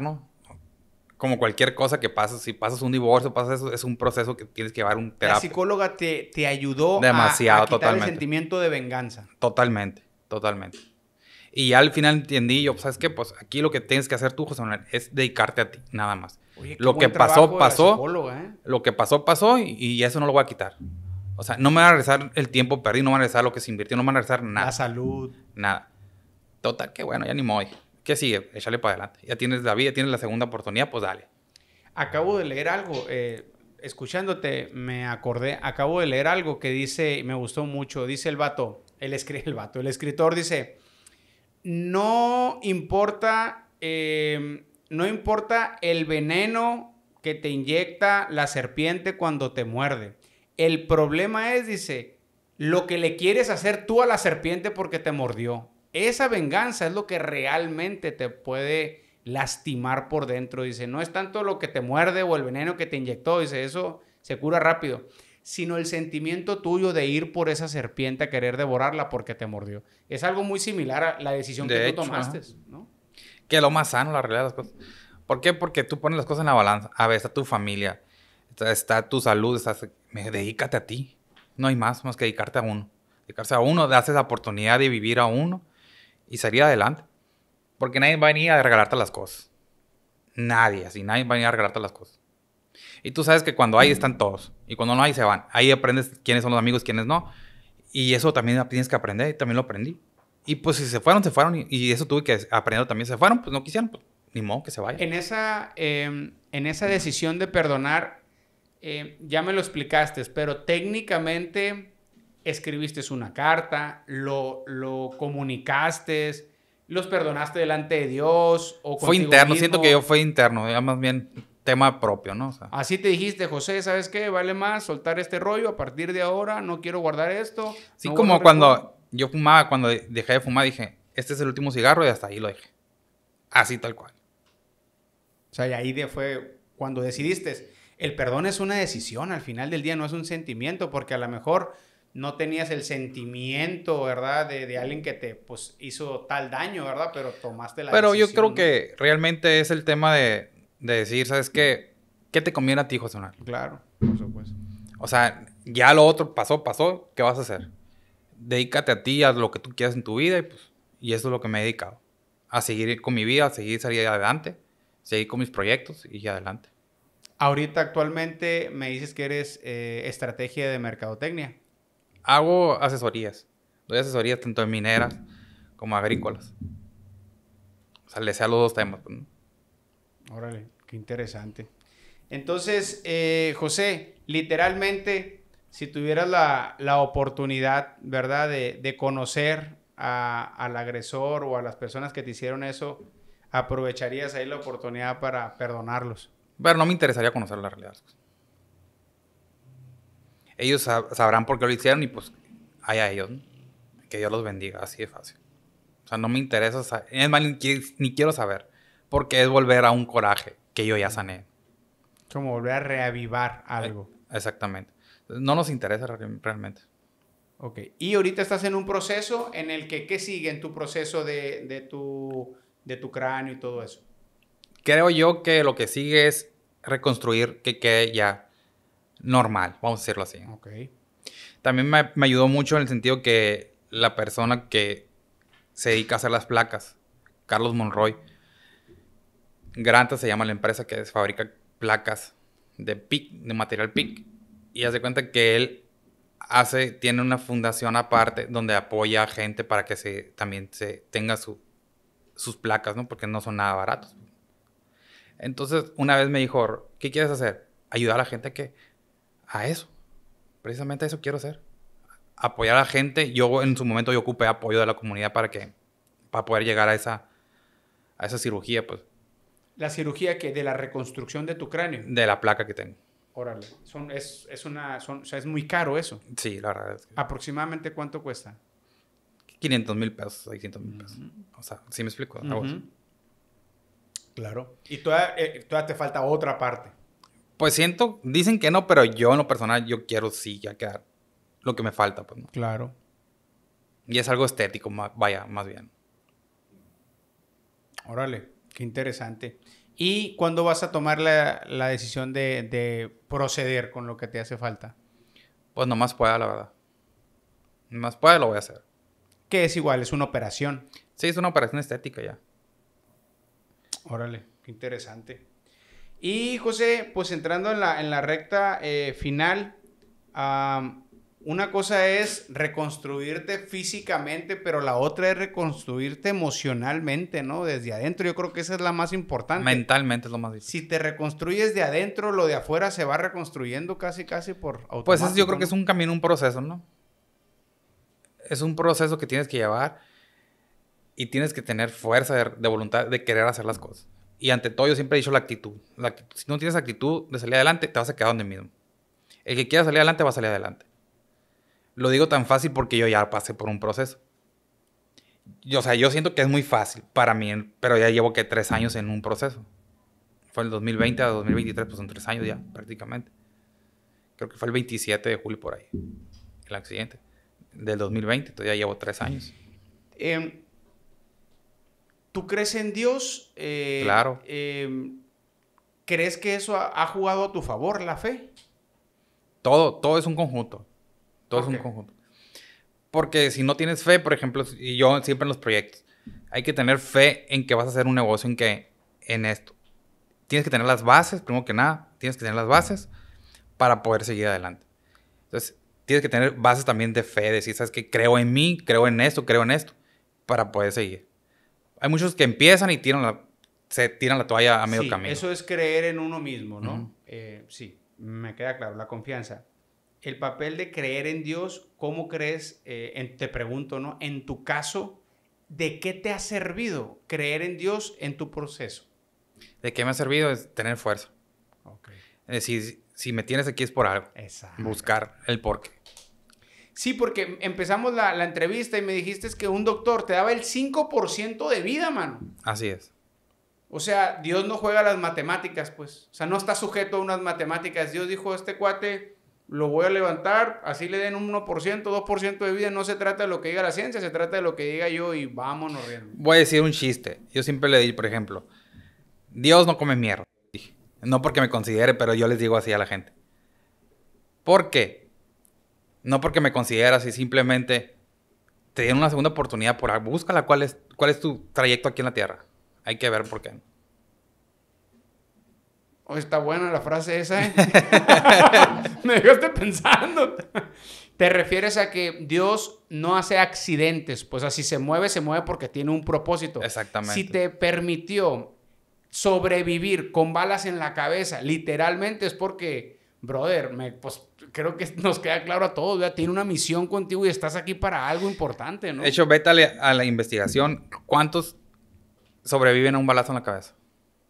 Como cualquier cosa que pasa, si pasas un divorcio, pasas eso, es un proceso que tienes que llevar un terapia. La psicóloga te, te ayudó Demasiado, a, quitar el sentimiento de venganza. Totalmente, totalmente. Y ya al final entendí yo, pues, ¿sabes qué? Pues aquí lo que tienes que hacer tú, José Manuel, es dedicarte a ti, nada más. lo, que pasó, pasó, lo que pasó, pasó. Lo que pasó, pasó y, eso no lo voy a quitar. O sea, no me van a regresar el tiempo perdido, no me van a regresar lo que se invirtió, no me van a regresar nada. La salud. Nada. Total, qué bueno, ya ni modo. ¿Qué sigue? Échale para adelante. Ya tienes la vida, tienes la segunda oportunidad, pues dale. Acabo de leer algo, eh, escuchándote me acordé, acabo de leer algo que dice, me gustó mucho, dice el vato, el, el, escritor dice, no importa, em, no importa el veneno que te inyecta la serpiente cuando te muerde. El problema es, dice, lo que le quieres hacer tú a la serpiente porque te mordió. Esa venganza es lo que realmente te puede lastimar por dentro. Dice, no es tanto lo que te muerde o el veneno que te inyectó, dice, eso se cura rápido, sino el sentimiento tuyo de ir por esa serpiente a querer devorarla porque te mordió. Es algo muy similar a la decisión que tú tomaste, ¿no? Que lo más sano, la realidad de las cosas. ¿Por qué? Porque tú pones las cosas en la balanza. A ver, está tu familia, está tu salud, me, dedícate a ti. No hay más más que dedicarte a uno. Dedicarse a uno, darse la oportunidad de vivir a uno y salir adelante. Porque nadie va a venir a regalarte las cosas. Nadie, así, nadie va a venir a regalarte las cosas. Y tú sabes que cuando hay están todos. Y cuando no hay, se van. Ahí aprendes quiénes son los amigos, quiénes no. Y eso también tienes que aprender. Y también lo aprendí. Y pues si se fueron, se fueron. Y, eso tuve que aprender también. Se fueron, pues no quisieron. Pues, ni modo que se vayan. En esa, em, en esa decisión de perdonar, eh, ya me lo explicaste, pero técnicamente escribiste una carta, lo, lo comunicaste, los perdonaste delante de Dios. O fue interno, siento que yo fue interno, ya más bien tema propio, ¿no? Así te dijiste, José, ¿sabes qué? Vale más soltar este rollo a partir de ahora, no quiero guardar esto. Sí, como cuando yo fumaba, cuando dejé de fumar, dije, este es el último cigarro y hasta ahí lo dije. Así tal cual. O sea, y ahí fue cuando decidiste el perdón es una decisión, al final del día no es un sentimiento, porque a lo mejor no tenías el sentimiento, ¿verdad? De, alguien que te pues, hizo tal daño, ¿verdad? Pero tomaste la decisión. Pero yo creo que realmente es el tema de, decir, ¿sabes qué? ¿Qué te conviene a ti, José Manuel? Claro, por supuesto. O sea, ya lo otro pasó, pasó, ¿qué vas a hacer? Dedícate a ti, a lo que tú quieras en tu vida y pues, y eso es lo que me he dedicado. A seguir con mi vida, a seguir salir adelante, seguir con mis proyectos y adelante. Ahorita actualmente me dices que eres eh, estrategia de mercadotecnia. Hago asesorías. Doy asesorías tanto en mineras como agrícolas. O sea, les sea los dos temas. Pues, Órale, qué interesante. Entonces, eh, José, literalmente, si tuvieras la, oportunidad, ¿verdad?, de, conocer al agresor o a las personas que te hicieron eso, aprovecharías ahí la oportunidad para perdonarlos. Pero no me interesaría conocer la realidad. Ellos sabrán por qué lo hicieron y pues hay a ellos. Que Dios los bendiga, así de fácil. O sea, no me interesa, es más, ni, quiero saber. Porque es volver a un coraje que yo ya sané. Como volver a reavivar algo. Eh, exactamente. No nos interesa realmente. Ok. Y ahorita estás en un proceso en el que, ¿qué sigue en tu proceso de, de, tu, de tu cráneo y todo eso? creo yo que lo que sigue es reconstruir que quede ya normal, vamos a decirlo así. También me, ayudó mucho en el sentido que la persona que se dedica a hacer las placas, Carlos Monroy, Granta se llama la empresa que fabrica placas de PIC, de material PIC, y hace cuenta que él hace, tiene una fundación aparte donde apoya a gente para que se, también se tenga sus placas, Porque no son nada baratos. Entonces, una vez me dijo, ¿qué quieres hacer? Ayudar a la gente a que a eso. Precisamente eso quiero hacer. Apoyar a la gente. Yo en su momento yo ocupé apoyo de la comunidad para que para poder llegar a esa a esa cirugía, pues. La cirugía que de la reconstrucción de tu cráneo. De la placa que tengo. Órale, es, una, o sea, es muy caro eso. Sí, la verdad. ¿Aproximadamente cuánto cuesta? 500 mil pesos, 600 mil pesos. O sea, ¿sí me explico? Claro. Y todavía, eh, te falta otra parte. Pues siento, dicen que no, pero yo en lo personal, yo quiero sí ya quedar lo que me falta. Pues, Claro. Y es algo estético, vaya, más bien. Órale, qué interesante. ¿Y cuándo vas a tomar la, decisión de, de, proceder con lo que te hace falta? Pues nomás pueda, la verdad. Nomás pueda, lo voy a hacer. Que es igual, es una operación. Sí, es una operación estética ya. Órale. Qué interesante. Y José, pues entrando en la, en la recta eh, final, una cosa es reconstruirte físicamente, pero la otra es reconstruirte emocionalmente, ¿no? Desde adentro, yo creo que esa es la más importante. Mentalmente es lo más difícil. Si te reconstruyes de adentro, lo de afuera se va reconstruyendo casi, casi por automático. Pues yo creo que es un camino, un proceso, ¿no? Es un proceso que tienes que llevar y tienes que tener fuerza de, voluntad de querer hacer las cosas. Y ante todo, yo siempre he dicho la actitud. Si no tienes actitud de salir adelante, te vas a quedar donde mismo. El que quiera salir adelante va a salir adelante. Lo digo tan fácil porque yo ya pasé por un proceso. o sea, yo siento que es muy fácil para mí, pero ya llevo que tres años en un proceso. Fue el 2020 a 2023, pues son tres años ya, prácticamente. Creo que fue el 27 de julio por ahí, el accidente del 2020, entonces ya llevo tres años. Eh, tú crees en Dios. Eh, claro. Em, ¿Crees que eso ha, jugado a tu favor, la fe? Todo, todo es un conjunto. Todo es un conjunto. Porque si no tienes fe, por ejemplo, y yo siempre en los proyectos, hay que tener fe en que vas a hacer un negocio en que en esto. Tienes que tener las bases, primero que nada, tienes que tener las bases para poder seguir adelante. Entonces, tienes que tener bases también de fe, decir, sabes que creo en mí, creo en esto, creo en esto, para poder seguir. Hay muchos que empiezan y tiran se tiran la toalla a medio camino. Eso es creer en uno mismo, ¿no? Eh, sí, me queda claro, la confianza. El papel de creer en Dios, ¿cómo crees? Eh, te pregunto, ¿no? En tu caso, ¿de qué te ha servido creer en Dios en tu proceso? ¿De qué me ha servido? Es tener fuerza. Okay. Es decir, si me tienes aquí es por algo. Exacto. Buscar el porqué. Sí, porque empezamos la, entrevista y me dijiste que un doctor te daba el 5% de vida, mano. Así es. O sea, Dios no juega las matemáticas, pues. O sea, no está sujeto a unas matemáticas. Dios dijo, este cuate lo voy a levantar, así le den un 1%, 2% de vida. No se trata de lo que diga la ciencia, se trata de lo que diga yo y vámonos riendo. Voy a decir un chiste. Yo siempre le di, por ejemplo, Dios no come mierda. No porque me considere, pero yo les digo así a la gente. ¿Por qué? No porque me consideras y simplemente te dieron una segunda oportunidad por ah, búscala cuál es cuál es tu trayecto aquí en la tierra. Hay que ver por qué. está buena la frase esa. ¿eh? me dejaste pensando. Te refieres a que Dios no hace accidentes, pues así se mueve, se mueve porque tiene un propósito. Exactamente. Si te permitió sobrevivir con balas en la cabeza, literalmente es porque brother, pues creo que nos queda claro a todos, tiene una misión contigo y estás aquí para algo importante, ¿no? De hecho, vétale a la, investigación, ¿cuántos sobreviven a un balazo en la cabeza?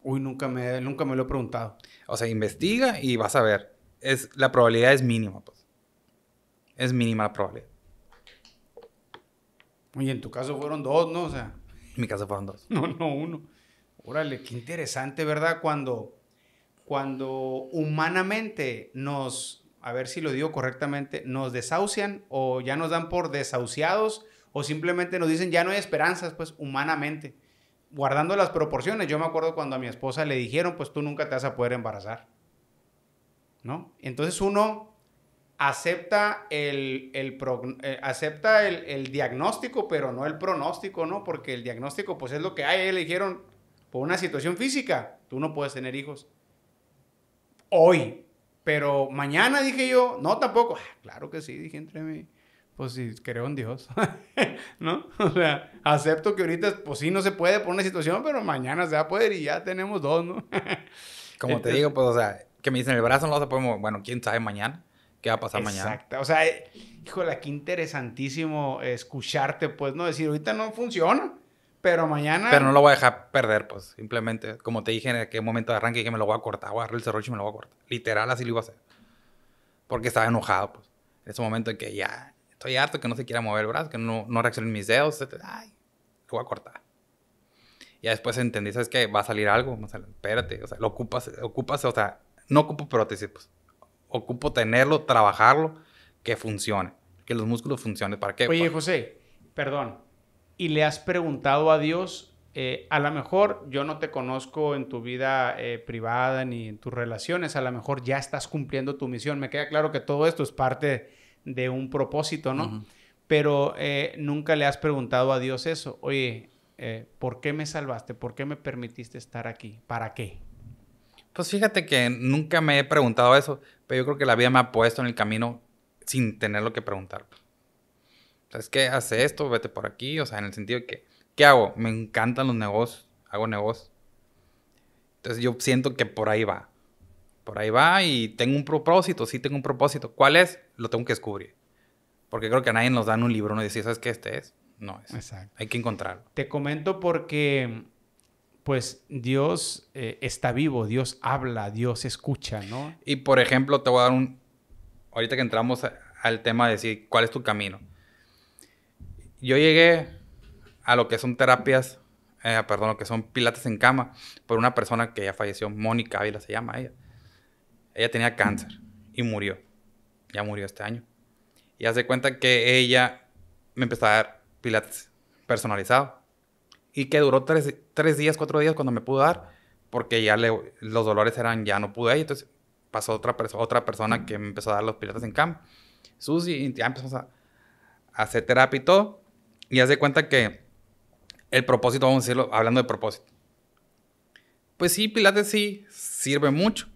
Uy, nunca me, nunca me lo he preguntado. O sea, investiga y vas a ver. Es, la probabilidad es mínima, pues. Es mínima la probabilidad. Oye, en tu caso fueron dos, ¿no? O sea. En mi caso fueron dos. No, no, uno. Órale, qué interesante, ¿verdad? Cuando cuando humanamente nos, a ver si lo digo correctamente, nos desahucian o ya nos dan por desahuciados o simplemente nos dicen ya no hay esperanzas, pues humanamente. Guardando las proporciones, yo me acuerdo cuando a mi esposa le dijeron, pues tú nunca te vas a poder embarazar. ¿No? Entonces uno acepta el, eh, acepta el, el, diagnóstico, pero no el pronóstico, ¿no? Porque el diagnóstico, pues es lo que hay. Le dijeron, por una situación física, tú no puedes tener hijos hoy. Pero mañana dije yo, no, tampoco. Ah, claro que sí, dije entre mí. Pues sí, creo en Dios, ¿no? O sea, acepto que ahorita, pues sí, no se puede por una situación, pero mañana se va a poder y ya tenemos dos, ¿no? Como te digo, pues, o sea, que me dicen el brazo no se podemos, bueno, quién sabe mañana, qué va a pasar mañana. Exacto, o sea, eh, híjole, qué interesantísimo escucharte, pues, ¿no? Decir, ahorita no funciona, pero mañana. Pero no lo voy a dejar perder, pues. Simplemente, como te dije en aquel momento de arranque, que me lo voy a cortar. Voy a agarrar el cerrocho y me lo voy a cortar. Literal, así lo iba a hacer. Porque estaba enojado, pues. En ese momento en que ya estoy harto, que no se quiera mover el brazo, que no, no reaccionen mis dedos. Etc. Ay, lo voy a cortar. Ya después entendí, ¿sabes que Va a salir algo. O sea, espérate, o sea, lo ocupas, ocupas, o sea, no ocupo prótesis, pues. Ocupo tenerlo, trabajarlo, que funcione. Que los músculos funcionen. ¿Para qué? Oye, José, perdón y le has preguntado a Dios, eh, a lo mejor yo no te conozco en tu vida eh, privada ni en tus relaciones, a lo mejor ya estás cumpliendo tu misión. Me queda claro que todo esto es parte de un propósito, ¿no? Pero eh, nunca le has preguntado a Dios eso. Oye, ¿por qué me salvaste? ¿Por qué me permitiste estar aquí? ¿Para qué? Pues fíjate que nunca me he preguntado eso, pero yo creo que la vida me ha puesto en el camino sin tenerlo que preguntar. ¿sabes qué? hace esto, vete por aquí, o sea, en el sentido de que, ¿qué hago? Me encantan los negocios, hago negocios. Entonces yo siento que por ahí va, por ahí va y tengo un propósito, sí tengo un propósito. ¿Cuál es? Lo tengo que descubrir. Porque creo que a nadie nos dan un libro, no dice, ¿sabes qué este es? No es. Exacto. Hay que encontrarlo. Te comento porque pues Dios eh, está vivo, Dios habla, Dios escucha, ¿no? Y por ejemplo, te voy a dar un... Ahorita que entramos al tema de decir, ¿cuál es tu camino? yo llegué a lo que son terapias, eh, perdón, lo que son pilates en cama, por una persona que ya falleció, Mónica Ávila se llama ella. Ella tenía cáncer y murió. Ya murió este año. Y hace cuenta que ella me empezó a dar pilates personalizado. Y que duró tres, tres días, cuatro días cuando me pudo dar, porque ya le, los dolores eran, ya no pude ahí Entonces pasó otra, otra persona que me empezó a dar los pilates en cama. Susi, y ya empezamos a, a hacer terapia y todo. Y hace cuenta que el propósito, vamos a decirlo, hablando de propósito. Pues sí, Pilates sí sirve mucho,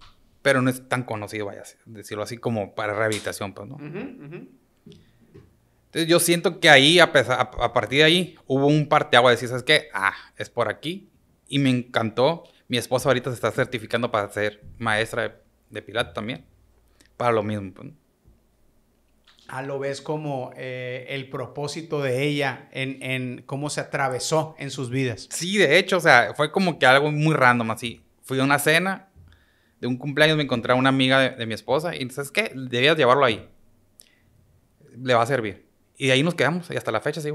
pero no es tan conocido, vaya, decirlo así, como para rehabilitación, pues, ¿no? Entonces yo siento que ahí, a, partir de ahí, hubo un agua de decir, ¿sabes qué? Ah, es por aquí. Y me encantó. Mi esposa ahorita se está certificando para ser maestra de, Pilates también. Para lo mismo. Pues, a ah, lo ves como eh, el propósito de ella en, cómo se atravesó en sus vidas. Sí, de hecho, o sea, fue como que algo muy random así. Fui a una cena de un cumpleaños, me encontré a una amiga de, mi esposa y entonces, qué? Debías llevarlo ahí. Le va a servir. Y de ahí nos quedamos y hasta la fecha es ahí.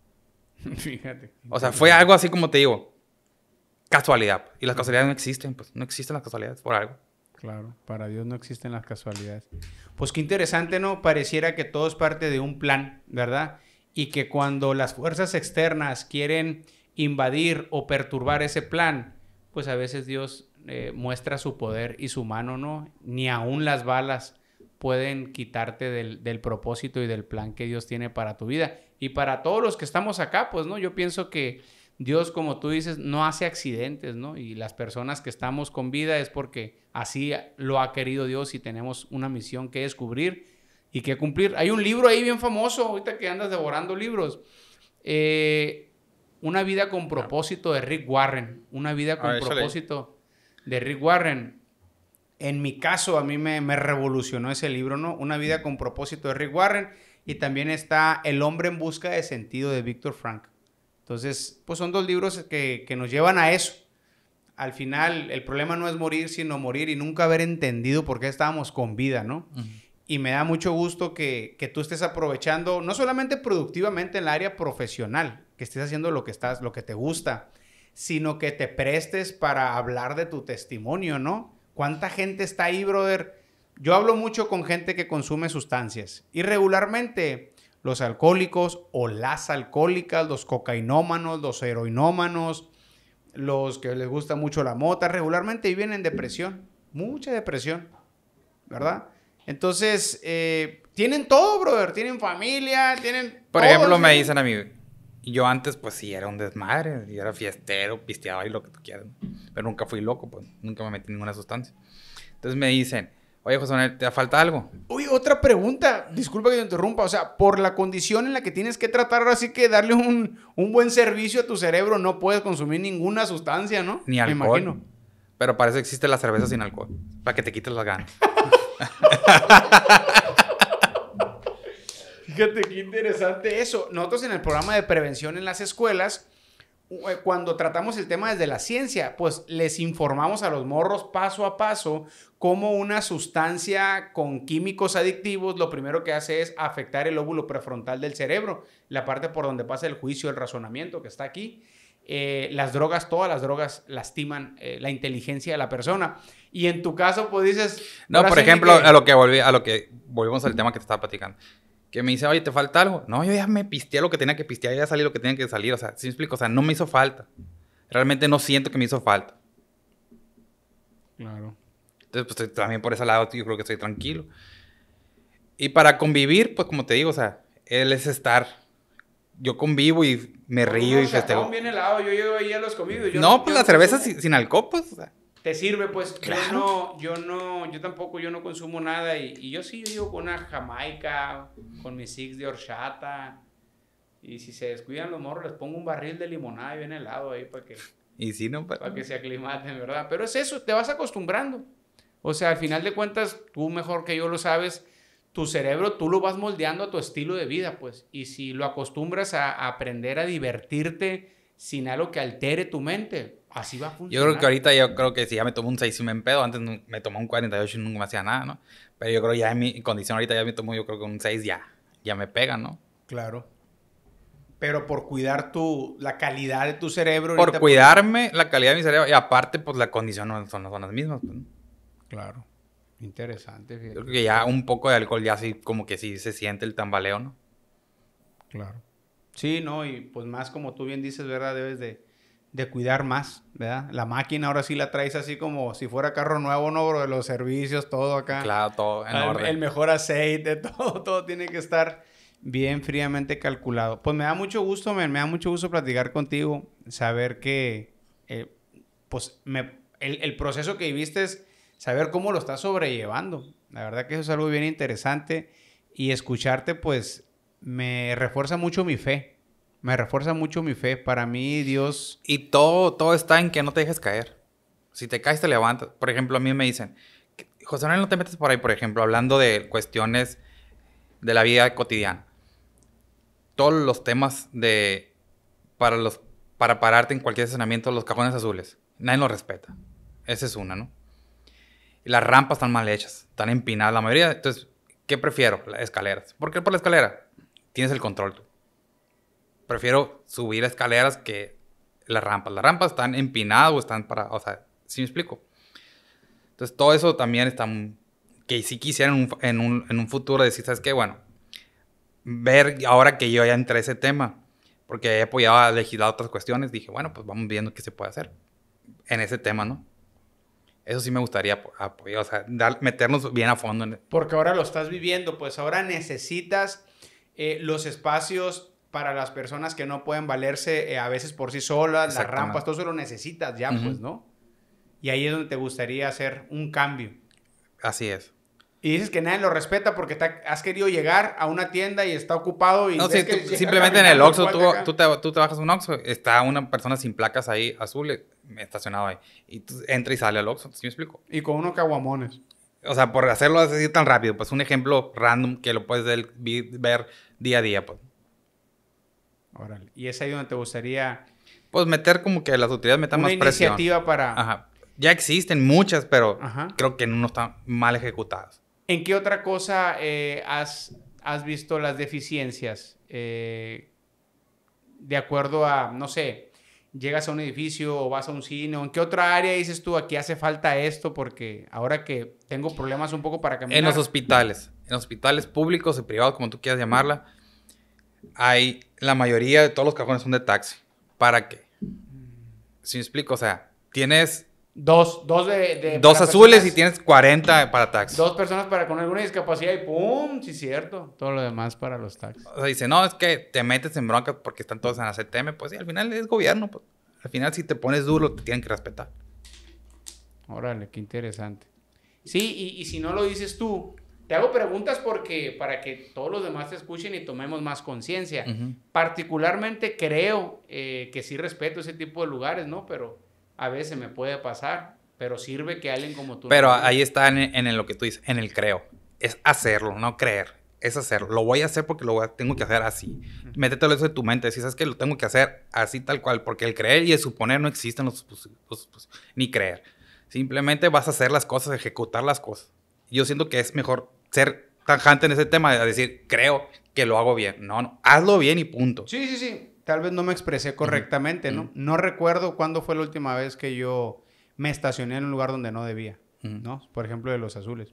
Fíjate. O sea, fue algo así como te digo, casualidad. Y las casualidades no existen, pues no existen las casualidades por algo. Claro, para Dios no existen las casualidades. Pues qué interesante, ¿no? Pareciera que todo es parte de un plan, ¿verdad? Y que cuando las fuerzas externas quieren invadir o perturbar ese plan, pues a veces Dios eh, muestra su poder y su mano, ¿no? Ni aún las balas pueden quitarte del, propósito y del plan que Dios tiene para tu vida. Y para todos los que estamos acá, pues, ¿no? Yo pienso que Dios, como tú dices, no hace accidentes, ¿no? Y las personas que estamos con vida es porque así lo ha querido Dios y tenemos una misión que descubrir y que cumplir. Hay un libro ahí bien famoso, ahorita que andas devorando libros. Eh, una vida con propósito de Rick Warren. Una vida con ah, propósito de Rick Warren. En mi caso, a mí me, me revolucionó ese libro, ¿no? Una vida con propósito de Rick Warren. Y también está El hombre en busca de sentido de Víctor Frank. Entonces, pues son dos libros que, nos llevan a eso. Al final, el problema no es morir, sino morir y nunca haber entendido por qué estábamos con vida, ¿no? Y me da mucho gusto que, que, tú estés aprovechando, no solamente productivamente en el área profesional, que estés haciendo lo que, estás, lo que te gusta, sino que te prestes para hablar de tu testimonio, ¿no? ¿Cuánta gente está ahí, brother? Yo hablo mucho con gente que consume sustancias y regularmente los alcohólicos o las alcohólicas, los cocainómanos, los heroinómanos, los que les gusta mucho la mota, regularmente viven en depresión, mucha depresión, ¿verdad? Entonces, eh, tienen todo, brother, tienen familia, tienen... Por ejemplo, me dicen a mí, yo antes pues sí era un desmadre, yo era fiestero, pisteaba y lo que tú quieras, pero nunca fui loco, pues nunca me metí en ninguna sustancia. Entonces me dicen, Oye, José Manuel, ¿te falta algo? Uy, otra pregunta. Disculpa que te interrumpa. O sea, por la condición en la que tienes que tratar, ahora sí que darle un, buen servicio a tu cerebro, no puedes consumir ninguna sustancia, ¿no? Ni alcohol. Me imagino. Pero parece que existe la cerveza sin alcohol. Para que te quites las ganas. Fíjate qué interesante eso. Nosotros en el programa de prevención en las escuelas eh, cuando tratamos el tema desde la ciencia, pues les informamos a los morros paso a paso cómo una sustancia con químicos adictivos lo primero que hace es afectar el óvulo prefrontal del cerebro, la parte por donde pasa el juicio, el razonamiento que está aquí. Eh, las drogas, todas las drogas lastiman eh, la inteligencia de la persona. Y en tu caso, pues dices... No, por ejemplo, a, lo que volví, a lo que volvimos al tema que te estaba platicando que me dice, oye, ¿te falta algo? No, yo ya me pisteé lo que tenía que pistear, ya salí lo que tenía que salir. O sea, si ¿sí me explico, o sea, no me hizo falta. Realmente no siento que me hizo falta. Claro. Entonces, pues también por ese lado yo creo que estoy tranquilo. Y para convivir, pues como te digo, o sea, él es estar. Yo convivo y me río y festejo. bien helado, yo llego ahí a los comidos. Yo no, pues la cerveza sin, sin, alcohol, pues. O sea te sirve, pues. Yo no, yo no, yo tampoco, yo no consumo nada. Y, yo sí, vivo con una jamaica, con mis six de horchata. Y si se descuidan los morros, les pongo un barril de limonada y viene helado ahí para que... Y si no, para... que se aclimaten, ¿verdad? Pero es eso, te vas acostumbrando. O sea, al final de cuentas, tú mejor que yo lo sabes, tu cerebro tú lo vas moldeando a tu estilo de vida, pues. Y si lo acostumbras a aprender a divertirte sin algo que altere tu mente, Así va a funcionar. Yo creo que ahorita yo creo que si ya me tomo un 6 y me empedo, antes me tomó un 48 y nunca me hacía nada, ¿no? Pero yo creo que ya en mi condición ahorita ya me tomo yo creo que un 6 ya, ya me pega, ¿no? Claro. Pero por cuidar tu, la calidad de tu cerebro. Por pues, cuidarme la calidad de mi cerebro y aparte pues la condición no son, las mismas. Pues, claro. Interesante. Yo creo que ya un poco de alcohol ya sí, como que sí se siente el tambaleo, ¿no? Claro. Sí, no, y pues más como tú bien dices, ¿verdad? Debes de de cuidar más, ¿verdad? La máquina ahora sí la traes así como si fuera carro nuevo, ¿no, de Los servicios, todo acá. Claro, todo el, mejor aceite, todo, todo tiene que estar bien fríamente calculado. Pues me da mucho gusto, man, me da mucho gusto platicar contigo, saber que, eh, pues, el, proceso que viviste es saber cómo lo estás sobrellevando. La verdad que eso es algo bien interesante y escucharte, pues, me refuerza mucho mi fe me refuerza mucho mi fe. Para mí, Dios. Y todo, todo está en que no te dejes caer. Si te caes, te levantas. Por ejemplo, a mí me dicen, José Manuel, no te metes por ahí, por ejemplo, hablando de cuestiones de la vida cotidiana. Todos los temas de. para los. para pararte en cualquier estacionamiento, los cajones azules. Nadie los respeta. Esa es una, ¿no? las rampas están mal hechas, están empinadas la mayoría. Entonces, ¿qué prefiero? Las escaleras. ¿Por qué por la escalera? Tienes el control tú prefiero subir escaleras que las rampas. Las rampas están empinadas o están para, o sea, ¿sí me explico? Entonces todo eso también está, que si quisieran en, un, en un futuro decir, ¿sabes qué? Bueno, ver ahora que yo ya entré a ese tema, porque he apoyado a legislar otras cuestiones, dije, bueno, pues vamos viendo qué se puede hacer en ese tema, ¿no? Eso sí me gustaría apoyar, o sea, meternos bien a fondo. En... E- porque ahora lo estás viviendo, pues ahora necesitas eh, los espacios para las personas que no pueden valerse eh, a veces por sí solas, las rampas, todo eso lo necesitas ya, pues, ¿no? Y ahí es donde te gustaría hacer un cambio. Así es. Y dices que nadie lo respeta porque has querido llegar a una tienda y está ocupado. Y no, sí, simplemente en el Oxxo, tú, tú, te, un Oxxo, está una persona sin placas ahí, azul, eh, estacionado ahí. Y tú entra y sale al Oxxo, ¿sí me explico? Y con unos caguamones. O sea, por hacerlo así tan rápido, pues un ejemplo random que lo puedes ver día a día, pues. ¿Y es ahí donde te gustaría...? Pues meter como que las autoridades metan más presión. Una iniciativa para... Ajá. Ya existen muchas, pero creo que no están mal ejecutadas. ¿En qué otra cosa eh, has, has, visto las deficiencias? Eh, de acuerdo a, no sé, llegas a un edificio o vas a un cine, en qué otra área dices tú, aquí hace falta esto, porque ahora que tengo problemas un poco para cambiar En los hospitales, en hospitales públicos y privados, como tú quieras llamarla, hay la mayoría de todos los cajones son de taxi. ¿Para qué? Si me explico, o sea, tienes... Dos, dos de... dos azules y tienes 40 para taxis. Dos personas para con alguna discapacidad y ¡pum! Sí, cierto. Todo lo demás para los taxis. O sea, dice, no, es que te metes en bronca porque están todos en la CTM. Pues sí, al final es gobierno. Pues. Al final si te pones duro, te tienen que respetar. Órale, qué interesante. Sí, y si no lo dices tú, te hago preguntas porque para que todos los demás te escuchen y tomemos más conciencia. Particularmente creo eh, que sí respeto ese tipo de lugares, ¿no? Pero a veces me puede pasar, pero sirve que alguien como tú. Pero ahí está en, lo que tú dices, en el creo. Es hacerlo, no creer. Es hacerlo. Lo voy a hacer porque lo tengo que hacer así. Métete Métetelo eso en tu mente. Si sabes que lo tengo que hacer así tal cual, porque el creer y el suponer no existen los, pues, pues, pues, ni creer. Simplemente vas a hacer las cosas, ejecutar las cosas. Yo siento que es mejor ser tanjante en ese tema, a decir, creo que lo hago bien. No, no, hazlo bien y punto. Sí, sí, sí. Tal vez no me expresé correctamente, ¿no? No recuerdo cuándo fue la última vez que yo me estacioné en un lugar donde no debía, ¿no? Por ejemplo, de los azules.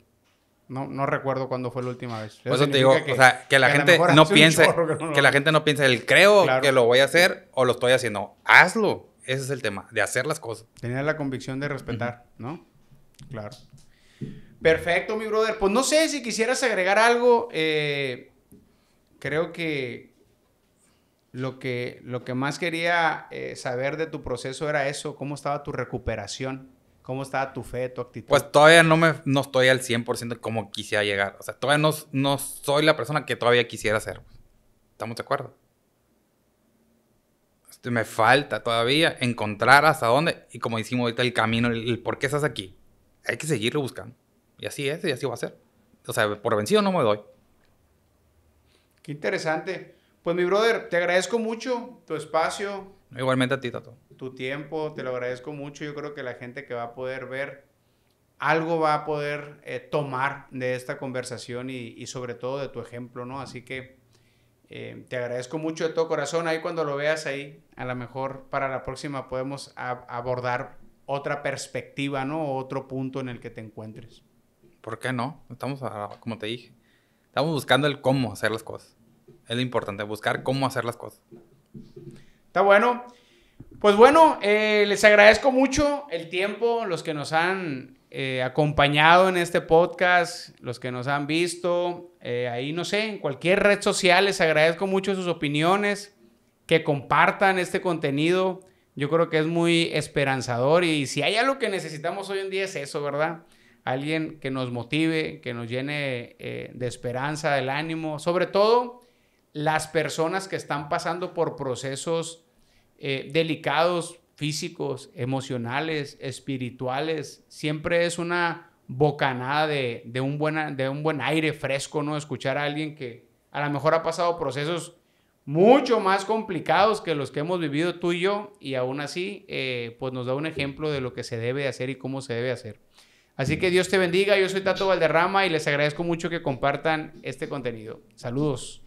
No, no recuerdo cuándo fue la última vez. Eso, Eso te digo, o sea, que la gente no piense, que, la gente no piense, el creo que lo voy a hacer o lo estoy haciendo. Hazlo. Ese es el tema, de hacer las cosas. Tener la convicción de respetar, ¿no? Claro. Perfecto, mi brother. Pues no sé si quisieras agregar algo. Eh, creo que lo que, lo que más quería eh, saber de tu proceso era eso, cómo estaba tu recuperación, cómo estaba tu fe, tu actitud. Pues todavía no, me, no estoy al 100% como quisiera llegar. O sea, todavía no, soy la persona que todavía quisiera ser. ¿Estamos de acuerdo? Este, me falta todavía encontrar hasta dónde y como decimos ahorita el camino, el por qué estás aquí. Hay que seguirlo buscando. Y así es, y así va a ser. O sea, por vencido no me doy. Qué interesante. Pues mi brother, te agradezco mucho tu espacio. Igualmente a ti, Tato. Tu tiempo, te lo agradezco mucho. Yo creo que la gente que va a poder ver algo va a poder eh, tomar de esta conversación y, sobre todo de tu ejemplo, ¿no? Así que eh, te agradezco mucho de todo corazón. Ahí cuando lo veas ahí, a lo mejor para la próxima podemos abordar otra perspectiva, ¿no? otro punto en el que te encuentres. ¿Por qué no? Estamos, como te dije, estamos buscando el cómo hacer las cosas. Es lo importante, buscar cómo hacer las cosas. Está bueno. Pues bueno, eh, les agradezco mucho el tiempo, los que nos han eh, acompañado en este podcast, los que nos han visto, eh, ahí no sé, en cualquier red social, les agradezco mucho sus opiniones, que compartan este contenido. Yo creo que es muy esperanzador y si hay algo que necesitamos hoy en día es eso, ¿verdad? alguien que nos motive, que nos llene eh, de esperanza, del ánimo, sobre todo las personas que están pasando por procesos eh, delicados, físicos, emocionales, espirituales, siempre es una bocanada de, un de, un buen aire fresco, ¿no? Escuchar a alguien que a lo mejor ha pasado procesos mucho más complicados que los que hemos vivido tú y yo, y aún así, eh, pues nos da un ejemplo de lo que se debe hacer y cómo se debe hacer. Así que Dios te bendiga, yo soy Tato Valderrama y les agradezco mucho que compartan este contenido. Saludos.